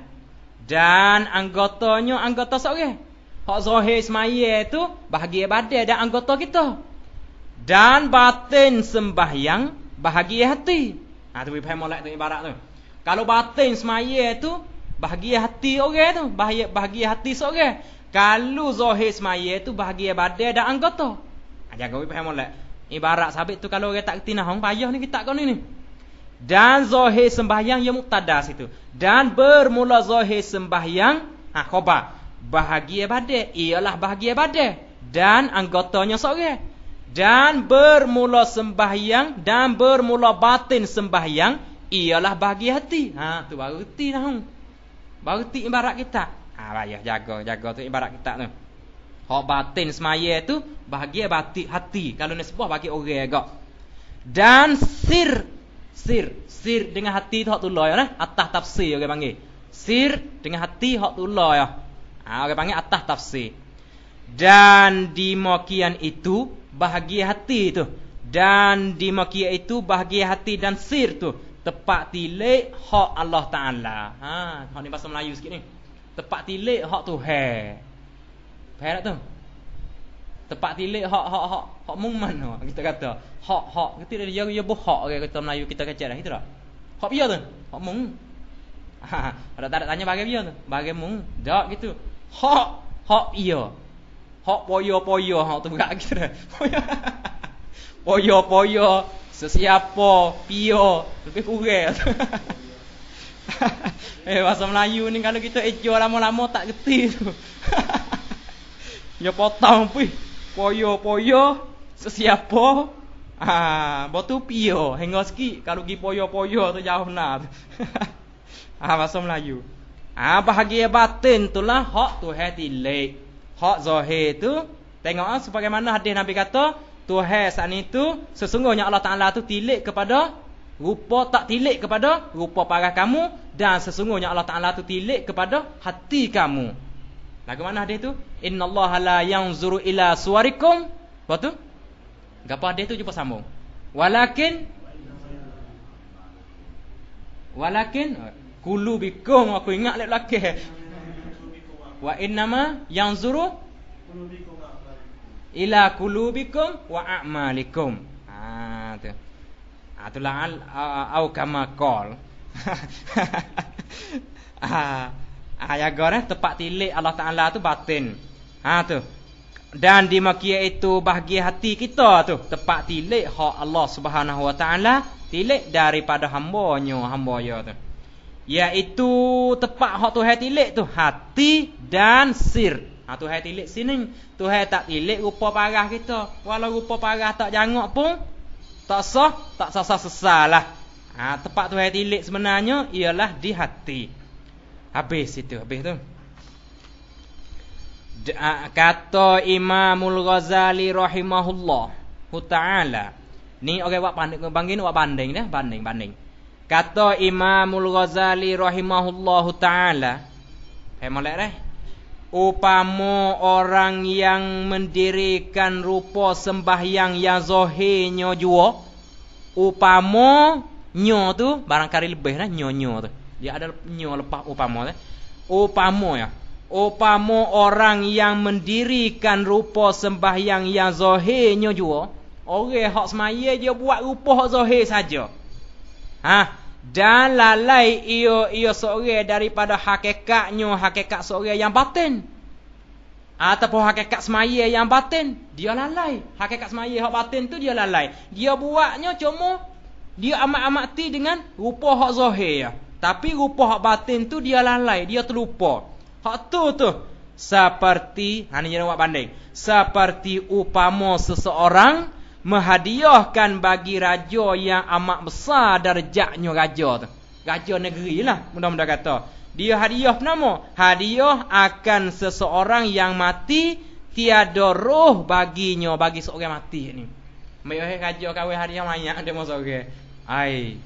Dan anggotanya anggota seorang. Okay? Hak Zohir semaya tu bahagia badai dan anggota kita. Dan batin sembahyang bahagia hati. Ha tu paham molek tu ibarat tu. Kalau batin semaya tu bahagia hati orang tu, bahagia, bahagia hati seorang. Kalau Zohir semaya tu bahagia badai dan anggota. Ha jangan we paham Ibarat sabit tu kalau orang tak kena hong payah ni kita kau ni Dan Zohir sembahyang yang muktada itu Dan bermula Zohir sembahyang ha khobar bahagia badai ialah bahagia badai dan anggotanya seorang dan bermula sembahyang dan bermula batin sembahyang ialah bahagia hati ha tu baru reti dah baru reti ibarat kita ha bayah jaga jaga tu ibarat kita tu hak batin semaya tu bahagia batin hati kalau ni sebuah bagi orang agak dan sir sir sir dengan hati tu hak tulah ya nah atas tafsir orang panggil sir dengan hati hak tulah ya Ha, orang panggil atas tafsir. Dan di makian itu bahagia hati tu Dan di makian itu bahagia hati dan sir tu tepat tilik hak Allah Taala. Ha, hak ni bahasa Melayu sikit ni. Tepat tilik hak Tuhan. Faham tak tu? Tepat tilik hak hak hak hak mukman tu kita kata. Hak hak kita dia dia buhak orang kata Melayu kita kecil dah gitu dah. Hak pia tu. Hak mung. Ha, ada tak tanya bagaimana? pia tu? Bagai mung. gitu. Hok, Hok iya. Hok poyo-poyo Hok tu gerak kita. Poyo-poyo sesiapa pio tapi kurang. eh bahasa Melayu ni kalau kita ejo lama-lama tak geti tu. ya potong pi. Poyo-poyo sesiapa ah ha, botu pio hengoski kalau gi poyo-poyo tu jauh nak. ah bahasa Melayu. Ah ha, bahagia batin itulah hak hati tilik. Hak zahir tu tengok ah sebagaimana hadis Nabi kata Tuhan saat itu sesungguhnya Allah Taala tu tilik kepada rupa tak tilik kepada rupa parah kamu dan sesungguhnya Allah Taala tu tilik kepada hati kamu. Lagu mana hadis tu? Inna Allah la yanzuru ila suwarikum. Apa tu? Gapa hadis tu jumpa sambung. Walakin Walakin Kulu bikum aku ingat lek lelaki. Wa innama yang zuru ila kulubikum wa a'malikum. Ha tu. Ha tu lah au kama qol. ha. Ayat ha, gore eh, tepat tilik Allah Taala tu batin. Ha tu. Dan di makia itu bahagia hati kita tu. Tepat tilik hak Allah Subhanahu Wa Taala tilik daripada hamba-Nya, hamba-Nya tu. Yaitu tepak hak tu hai tilik tu Hati dan sir Ha tu hai tilik sini Tu hai tak tilik rupa parah kita Walau rupa parah tak jangok pun Tak sah Tak sah-sah sesah lah ha, Tepat tu hai tilik sebenarnya Ialah di hati Habis itu Habis tu ha, Kata Imamul Ghazali rahimahullah Hu ta'ala Ni okay, buat banding Banding ni buat banding Banding-banding Kata Imamul Ghazali rahimahullahu taala. Hai molek deh. Upama orang yang mendirikan rupa sembahyang yang zahirnya jua. Upama nyo tu barangkali lebih lah nyo-nyo tu. Dia ada nyo lepas upama deh. Upama ya. Upama orang yang mendirikan rupa sembahyang yang zahirnya jua. Orang hak semaya dia buat rupa hak zahir saja. Ha? Dan lalai ia ia seorang daripada hakikatnya hakikat seorang yang batin. Ataupun hakikat semaya yang batin, dia lalai. Hakikat semaya hak batin tu dia lalai. Dia buatnya cuma dia amat-amati dengan rupa hak zahir ya. Tapi rupa hak batin tu dia lalai, dia terlupa. Hak tu tu seperti ha ni jangan buat banding. Seperti upama seseorang menghadiahkan bagi raja yang amat besar darjatnya raja tu. Raja negeri lah, mudah-mudahan kata. Dia hadiah nama? Hadiah akan seseorang yang mati tiada roh baginya bagi seorang mati ni. Mayuh raja kawe hadiah banyak dia masuk ke. Ai.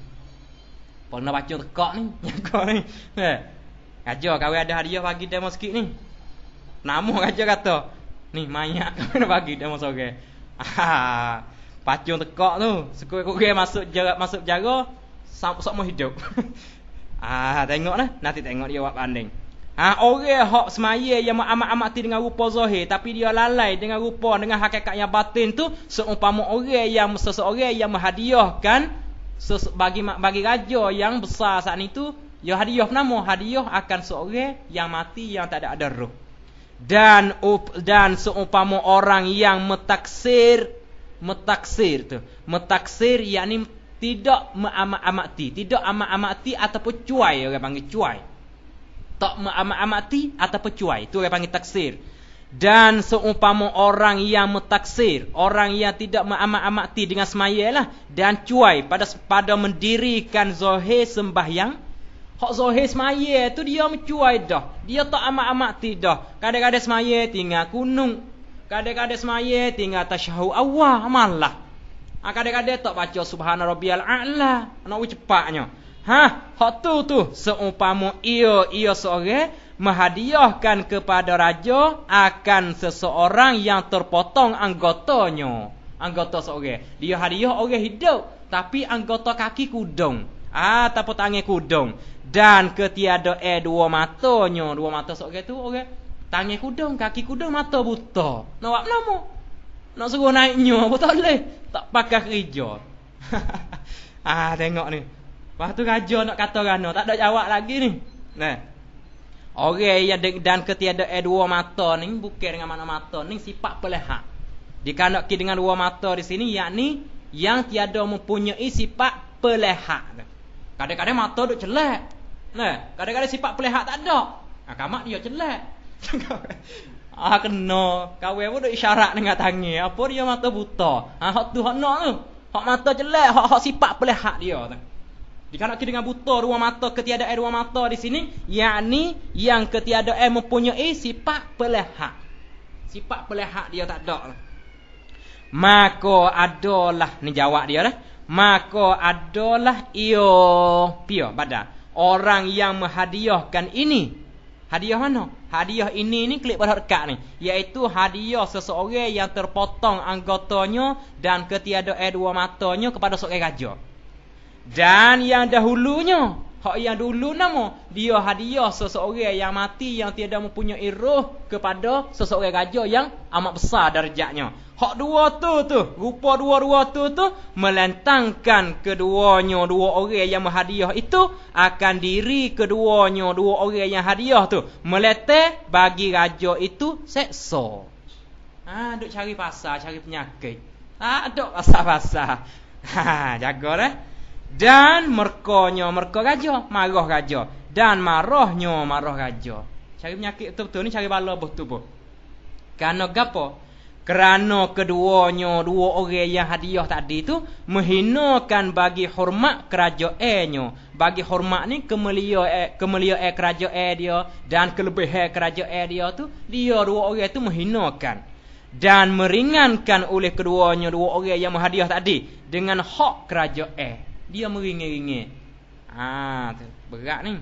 Pernah baca tekak ni, tekak ni. Eh. Raja kawe ada hadiah bagi demo sikit ni. Nama raja kata, ni banyak kena bagi demo sore. Okay. Pacung tekak tu. Sekuat kok masuk jarak masuk penjara, sam sok mau hidup. ah, tengok lah. Nanti tengok dia buat banding. Ha, orang hak semaya yang amat-amati dengan rupa zahir tapi dia lalai dengan rupa dengan hakikatnya batin tu seumpama orang yang seseorang yang menghadiahkan bagi bagi raja yang besar saat itu dia ya hadiah nama hadiah akan seorang yang mati yang tak ada ada roh dan up, dan seumpama orang yang metaksir metaksir tu metaksir yakni tidak amat-amati tidak amat-amati ataupun cuai orang panggil cuai tak amat-amati ataupun cuai itu orang panggil taksir dan seumpama orang yang metaksir, orang yang tidak amat-amati dengan semayalah dan cuai pada pada mendirikan zahir sembahyang Hak zahir semaya tu dia mencuai dah. Dia tak amat-amat tidak. Kadang-kadang semaya tinggal kunung. Kadang-kadang semaya tinggal tasyahu Allah malah. Ha, kadang-kadang tak baca subhanallah rabbiyal a'la. Nak cepatnya. Ha, hak tu tu seumpama ia ia seorang menghadiahkan kepada raja akan seseorang yang terpotong anggotanya. Anggota seorang. Dia hadiah orang hidup tapi anggota kaki kudung. Ah, ha, tapi kudung dan ketiada eh dua matanya dua mata sok gitu orang okay. tangan kudung kaki kuda mata buta nak apa nama nak suruh naiknya apa tak boleh tak pakai kerja ah tengok ni Lepas tu raja nak kata rana tak ada jawab lagi ni nah orang yang dan ketiada eh dua mata ni bukan dengan mana mata ni sifat pelehak dikanakki dengan dua mata di sini yakni yang tiada mempunyai sifat pelehak Kadang-kadang mata duk celak. Nah, kadang-kadang sifat pelihat tak ada. Ah kamak dia jelek. ah kena. Kawe pun dok isyarat dengan tangi. Apa dia mata buta? Ah hak tu hak nak tu. Hak mata jelek, hak hak sifat pelihat dia tu. Dikanaki dengan buta ruang mata ketiadaan ruang mata di sini, yakni yang ketiadaan mempunyai sifat pelihat. Sifat pelihat dia tak ada. Maka adalah ni jawab dia lah. Maka adalah ia pia badan orang yang menghadiahkan ini. Hadiah mana? Hadiah ini ni klik pada dekat ni. Iaitu hadiah seseorang yang terpotong anggotanya dan ketiada air dua matanya kepada seorang raja. Dan yang dahulunya, hak yang dulu nama, dia hadiah seseorang yang mati yang tiada mempunyai roh kepada seseorang raja yang amat besar darjahnya. Hak dua tu tu, rupa dua-dua tu tu melantangkan keduanya dua orang yang menghadiah itu akan diri keduanya dua orang yang hadiah tu melete bagi raja itu seksa. Ha, duk cari pasal, cari penyakit. Ha, duk pasal-pasal. Ha, jaga eh. Dan merkonyo merko raja, marah raja. Dan marahnya marah raja. Cari penyakit betul-betul ni cari bala betul-betul. Karena gapo? kerana keduanya dua orang yang hadiah tadi tu menghinakan bagi hormat kerajaannya bagi hormat ni kemuliaan eh, kemuliaan eh, kerajaan eh, dia dan kelebihan kerajaan eh, dia tu dia dua orang tu menghinakan dan meringankan oleh keduanya dua orang yang menghadiah tadi dengan hak kerajaan eh. dia meringi-ringi ah ha, berat ni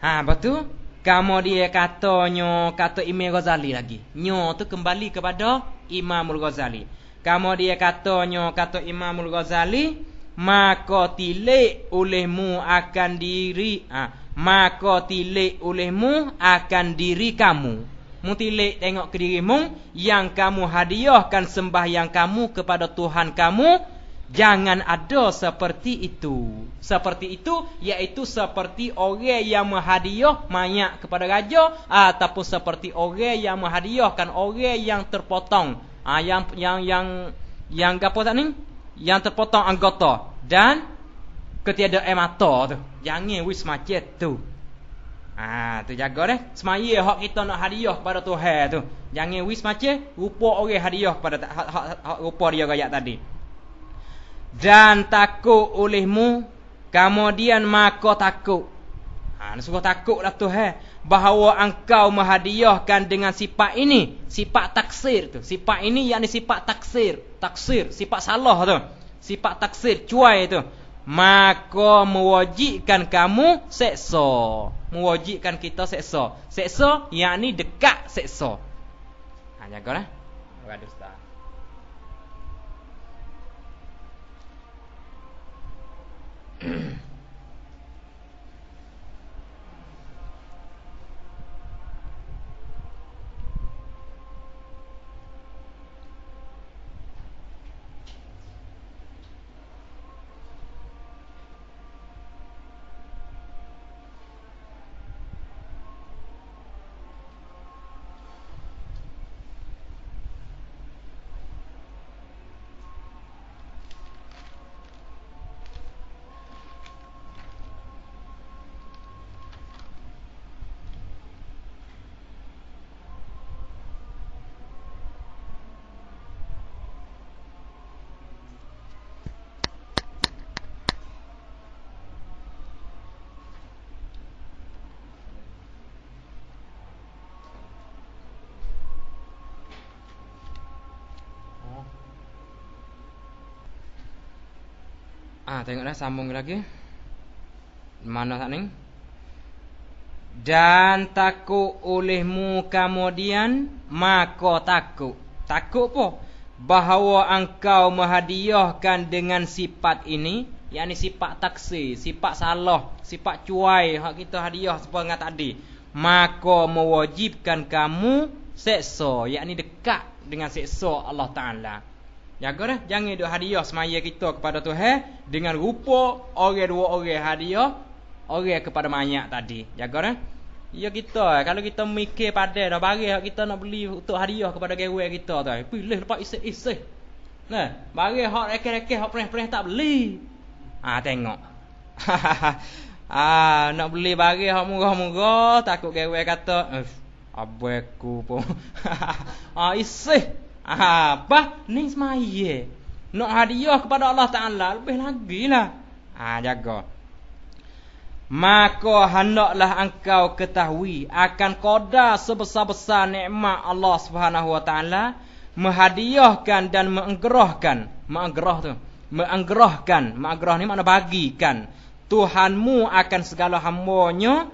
ah ha, betul kamu dia kata nyo kata Imam Ghazali lagi. Nyo tu kembali kepada Imamul Ghazali. Kamu dia kata nyo kata Imamul Ghazali maka tilik olehmu akan diri ha, maka tilik olehmu akan diri kamu. Mu tilik tengok ke dirimu yang kamu hadiahkan sembahyang kamu kepada Tuhan kamu Jangan ada seperti itu. Seperti itu yaitu seperti orang yang menghadiah mayat kepada raja ataupun seperti orang yang menghadiahkan orang yang terpotong. Ah yang yang yang yang gapo tak ni? Yang terpotong anggota dan ketiada mata tu. Jangan wis macam tu. Ah tu jaga deh. Semaya hak kita nak hadiah kepada Tuhan tu. Jangan wis macam rupa orang hadiah kepada hak, hak, rupa dia gayak tadi dan takut olehmu kemudian maka takut ha sungguh takutlah tu eh? bahawa engkau menghadiahkan dengan sifat ini sifat taksir tu sifat ini Yang ni sifat taksir taksir sifat salah tu sifat taksir cuai tu maka mewajibkan kamu seksa mewajibkan kita seksa seksa yakni dekat seksa ha jagalah bagus mm Ah, tengoklah sambung lagi. Mana sat ni? Dan takut olehmu kemudian maka takut. Takut apa? Bahawa engkau menghadiahkan dengan sifat ini, yakni sifat taksi, sifat salah, sifat cuai hak kita hadiah sebab yang tadi. Maka mewajibkan kamu seksa, yakni dekat dengan seksa Allah Ta'ala. Jaga dah. Jangan duk hadiah semaya kita kepada Tuhan. Dengan rupa orang dua orang hadiah. Orang kepada mayat tadi. Jaga dah. Ya kita. Kalau kita mikir pada dah bagi kita nak beli untuk hadiah kepada gawai kita tu. Eh, pilih lepas isi-isi. Nah, bagi hak reke-reke, hak perih-perih tak beli. Ah ha, tengok. ah nak beli bagi hak murah-murah takut gawai kata, "Abaiku pun." ah isih. Apa? Ni semaya. Nak hadiah kepada Allah Ta'ala. Lebih lagi lah. Ha, jaga. Maka hendaklah engkau ketahui akan koda sebesar-besar nikmat Allah Subhanahu Wa Taala menghadiahkan dan menggerahkan, menggerah tu, menggerahkan, menggerah ni mana bagikan Tuhanmu akan segala hambanya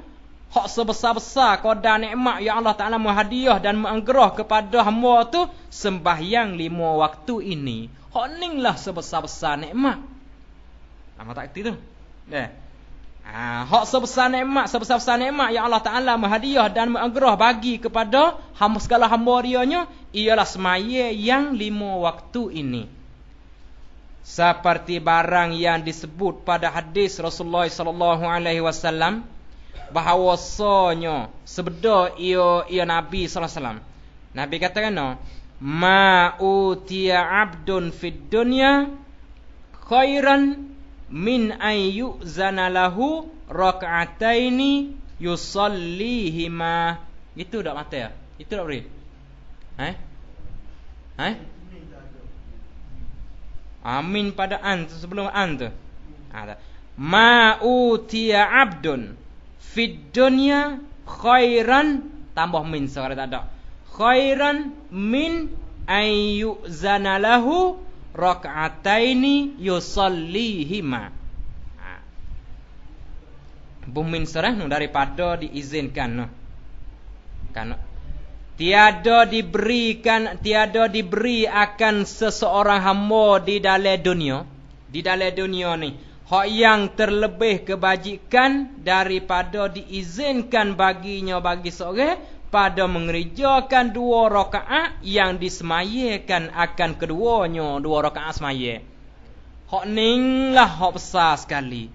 hak sebesar-besar qada nikmat yang Allah Taala menghadiah dan menganggerah kepada hamba tu sembahyang lima waktu ini. Hak lah sebesar-besar nikmat. Lama tak kerti tu. Eh. Ah, hak sebesar nikmat, sebesar-besar nikmat yang Allah Taala menghadiah dan menganggerah bagi kepada hamba segala hamba rianya ialah semaya yang lima waktu ini. Seperti barang yang disebut pada hadis Rasulullah sallallahu alaihi wasallam bahawasanya sebeda ia ia nabi sallallahu alaihi wasallam nabi kata kan ma utiya abdun fid dunya khairan min ay zanalahu lahu rak'ataini yusallihima itu dak mata ya itu dak boleh eh eh Amin pada an sebelum an tu. Ha, Ma utia abdun Fid dunia khairan Tambah min suara tak ada Khairan min Ayyuzana lahu Rakataini yusallihima ha. Bumin serah nu daripada diizinkan nu. Kan tiada diberikan tiada diberi akan seseorang hamba di dalam dunia, di dalam dunia ni Hak yang terlebih kebajikan daripada diizinkan baginya bagi seorang pada mengerjakan dua rakaat yang disemayakan akan keduanya dua rakaat semaya. Hak ning lah hak besar sekali.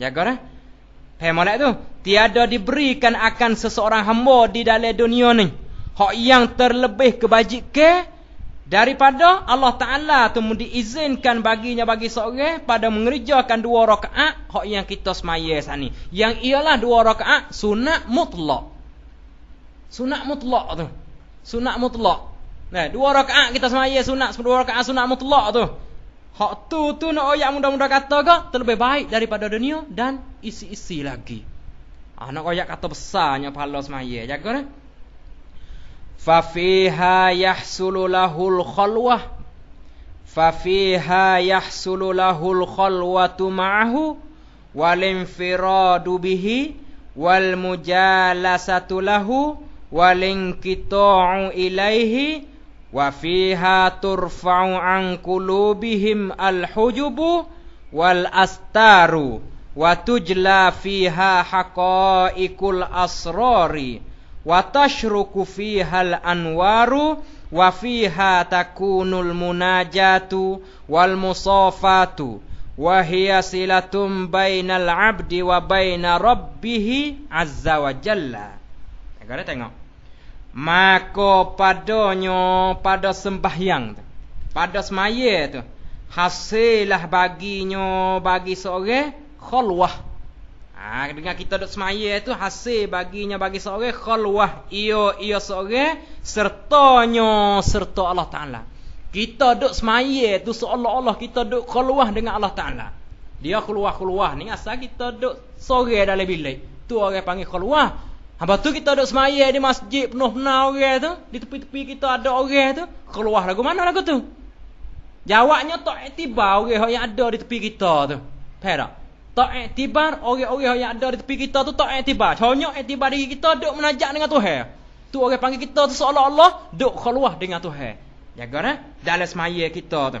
Jaga dah. Paham tak tu? Tiada diberikan akan seseorang hamba di dalam dunia ni. Hak yang terlebih kebajikan Daripada Allah Ta'ala tu diizinkan baginya bagi seorang pada mengerjakan dua rakaat hak yang kita semaya saat Yang ialah dua rakaat sunat mutlak. Sunat mutlak tu. Sunat mutlak. Nah, dua rakaat kita semaya sunat, dua rakaat sunat mutlak tu. Hak tu tu nak ayat mudah muda kata ke, terlebih baik daripada dunia dan isi-isi lagi. Anak ah, ayat kata besarnya pahala semaya. Jaga ni. Eh? ففيها يحصل له الخلوة ففيها يحصل له الخلوة معه والانفراد به والمجالسة له والانقطاع إليه وفيها ترفع عن قلوبهم الحجب والأستار وتجلى فيها حقائق الأسرار wa tashruku fihal anwaru wa fiha takunul munajatu wal musafatu wa hiya silatum bainal abdi wa baina rabbih azza wa jalla kita tengok maka padonyo pada sembahyang tu pada semaya tu hasilah baginyo bagi seorang khulwah Ha, dengan kita duduk semaya itu hasil baginya bagi seorang khalwah ia ia seorang sertanya serta Allah Ta'ala. Kita duduk semaya itu seolah-olah kita duduk khalwah dengan Allah Ta'ala. Dia khalwah-khalwah ni asal kita duduk sore dalam bilik. Tu orang panggil khalwah. Habis tu kita duduk semaya di masjid penuh-penuh orang tu. Di tepi-tepi kita ada orang tu. Khalwah lagu mana lagu tu? Jawabnya tak tiba orang yang ada di tepi kita tu. Faham tak? Tak iktibar orang-orang yang ada di tepi kita tu tak iktibar. Hanya iktibar diri kita duk menajak dengan Tuhan. Tu orang panggil kita tu seolah Allah duk keluar dengan Tuhan. Jaga ya dah. Kan, eh? Dalam semaya kita tu.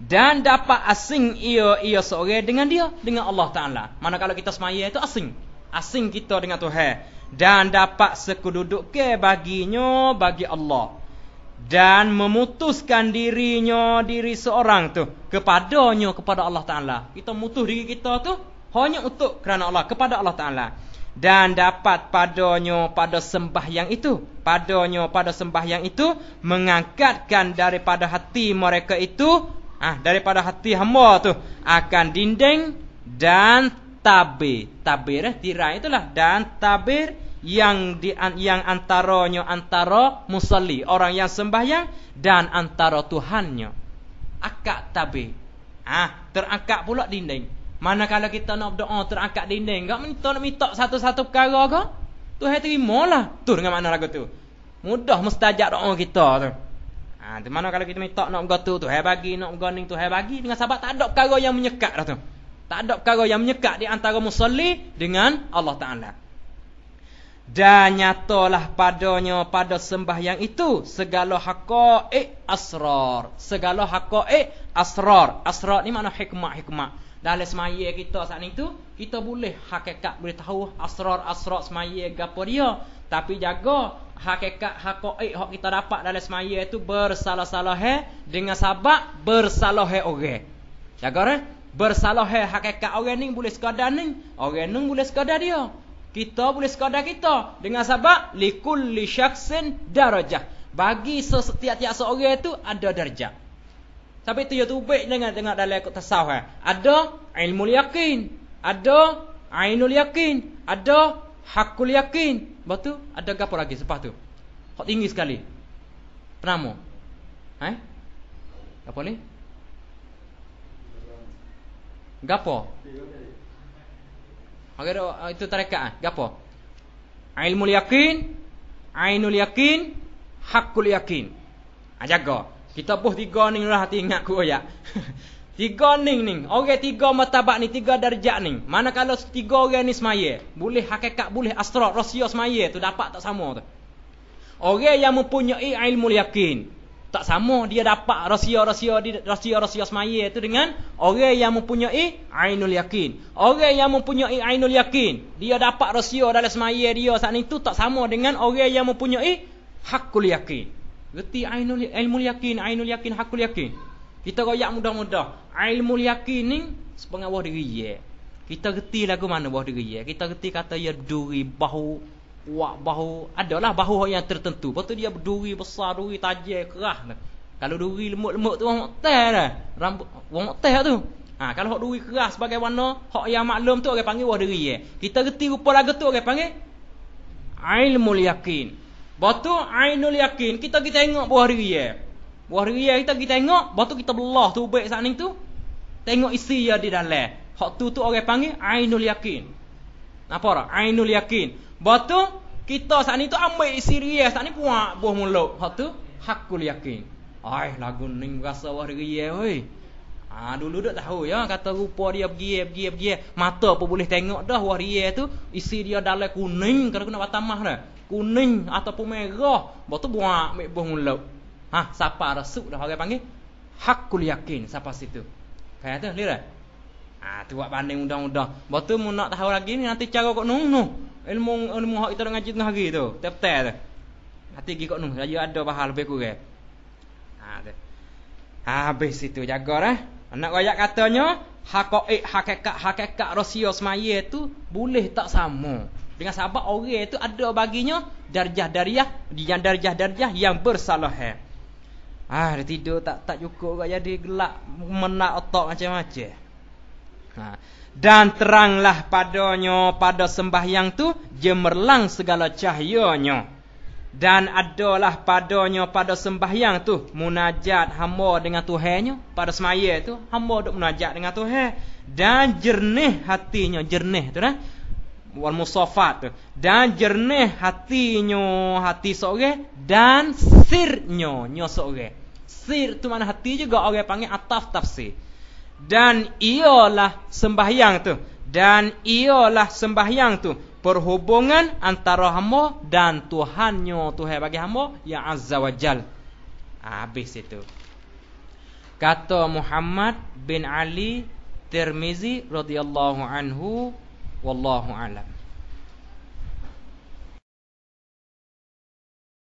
Dan dapat asing ia ia seorang dengan dia dengan Allah Taala. Mana kalau kita semaya itu asing. Asing kita dengan Tuhan dan dapat sekududuk ke baginya bagi Allah dan memutuskan dirinya diri seorang tu kepadanya kepada Allah Taala. Kita mutus diri kita tu hanya untuk kerana Allah kepada Allah Taala dan dapat padanya pada sembah yang itu padanya pada sembah yang itu mengangkatkan daripada hati mereka itu ah daripada hati hamba tu akan dinding dan tabir tabir eh, tirai itulah dan tabir yang di, yang antaranya antara musalli orang yang sembahyang dan antara Tuhannya akak tabi ah ha, terangkat pula dinding mana kalau kita nak doa terangkat dinding enggak minta nak minta satu-satu perkara ke Tuhan terimalah tu dengan mana lagu tu mudah mustajab doa kita tu ha, di mana kalau kita minta nak begitu Tuhan bagi nak begini Tuhan bagi dengan sebab tak ada perkara yang menyekat dah tu tak ada perkara yang menyekat di antara musalli dengan Allah Taala dan nyatalah padanya pada yang itu segala haqa'i asrar. Segala haqa'i asrar. Asrar ni makna hikmah-hikmah. Dalam semaya kita saat itu kita boleh hakikat boleh tahu asrar-asrar semaya gapo dia. Tapi jaga hakikat haqa'i hak kita dapat dalam semaya itu bersalah-salah dengan sahabat bersalah orang. Jaga re? Eh? Bersalah hakikat orang ni boleh sekadar ni. Orang ni boleh sekadar dia. Kita boleh sekadar kita dengan sebab likulli syaksin darajah. Bagi setiap-tiap seorang itu ada darjah. Tapi itu yang terbaik dengan dengan dalam ikut tasawuf. Eh. Ada ilmu yakin. Ada ainul yakin. Ada hakul yakin. Lepas tu ada apa lagi sepas tu? Kok tinggi sekali. Penama. Eh? Apa ni? Gapo? Gapo? Orang kata ah, itu tarekat ah. Gapo? Ilmu yakin, ainul yakin, hakul yakin. Ah jaga. Kita puh tiga ning lah hati ingat ku ya. tiga ning ning. Orang okay, tiga matabak ni, tiga darjat ni. Mana kalau tiga orang ni semaya, boleh hakikat boleh astral rasio semaya tu dapat tak sama tu. Orang yang mempunyai ilmu yakin, tak sama dia dapat rahsia-rahsia rahsia-rahsia semaya itu dengan orang yang mempunyai ainul yakin. Orang yang mempunyai ainul yakin, dia dapat rahsia dalam semaya dia saat itu tak sama dengan orang yang mempunyai hakul yakin. Gerti ainul ilmu yakin, ainul yakin, hakul yakin. Kita royak mudah-mudah. Ilmu yakin ni sepengawah diri ya. Kita gerti lagu mana bawah diri ya. Kita gerti kata ya duri bahu wak bahu adalah bahu yang tertentu betul dia berduri besar duri tajam kerah tu. kalau duri lemuk-lemuk tu orang teh dah rambut orang teh tu ha kalau hok duri kerah sebagai warna hok yang maklum tu orang panggil wah duri eh. kita reti rupa lagu tu orang panggil ilmul yakin batu ainul yakin kita kita tengok buah diri eh. buah diri eh, kita kita tengok batu kita belah tu baik saat ni tu tengok isi dia di dalam hok tu tu orang panggil ainul yakin apa ora ainul yakin Batu kita saat ni tu ambil serius, saat ni puak buah mulut. Hak tu hakul yakin. Ai lagu ni rasa wah diri ya oi. Ha, dulu dak tahu ya kata rupa dia pergi pergi pergi. Mata apa boleh tengok dah wah dia tu isi dia dalam kuning kerana kena batamah dah. Kuning ataupun merah. Batu buak ambil buah mulut. Ha siapa rasuk dah orang panggil hakul yakin siapa situ. Kayak tu ni dah. Ah tu buat banding undang-undang. Bah tu mun nak tahu lagi ni nanti cara kok nung nung. Ilmu ilmu hak kita ngaji tengah hari tu. Tetel tu. Nanti gi kok nung saja ada bahal lebih kurang. Ah ha, tu. Ha, habis situ jaga dah. Anak rakyat katanya hakik eh, hakikat hakikat rosio semaya tu boleh tak sama. Dengan sahabat orang itu ada baginya darjah darjah yang darjah darjah yang bersalah. Ah dia tidur tak tak cukup kok jadi gelak menak otak macam-macam. Ha. Dan teranglah padanya pada sembahyang tu jemerlang segala cahayanya. Dan adalah padanya pada sembahyang tu munajat hamba dengan Tuhannya. Pada semaya tu hamba duk munajat dengan Tuhan dan jernih hatinya jernih tu nah wal musafat tu dan jernih hatinya hati seorang dan sirnya nyo seorang sir tu mana hati juga orang panggil ataf tafsir dan ialah sembahyang tu dan ialah sembahyang tu perhubungan antara hamba dan Tuhannya Tuhan bagi hamba yang azza wajal habis itu kata Muhammad bin Ali Tirmizi radhiyallahu anhu wallahu alam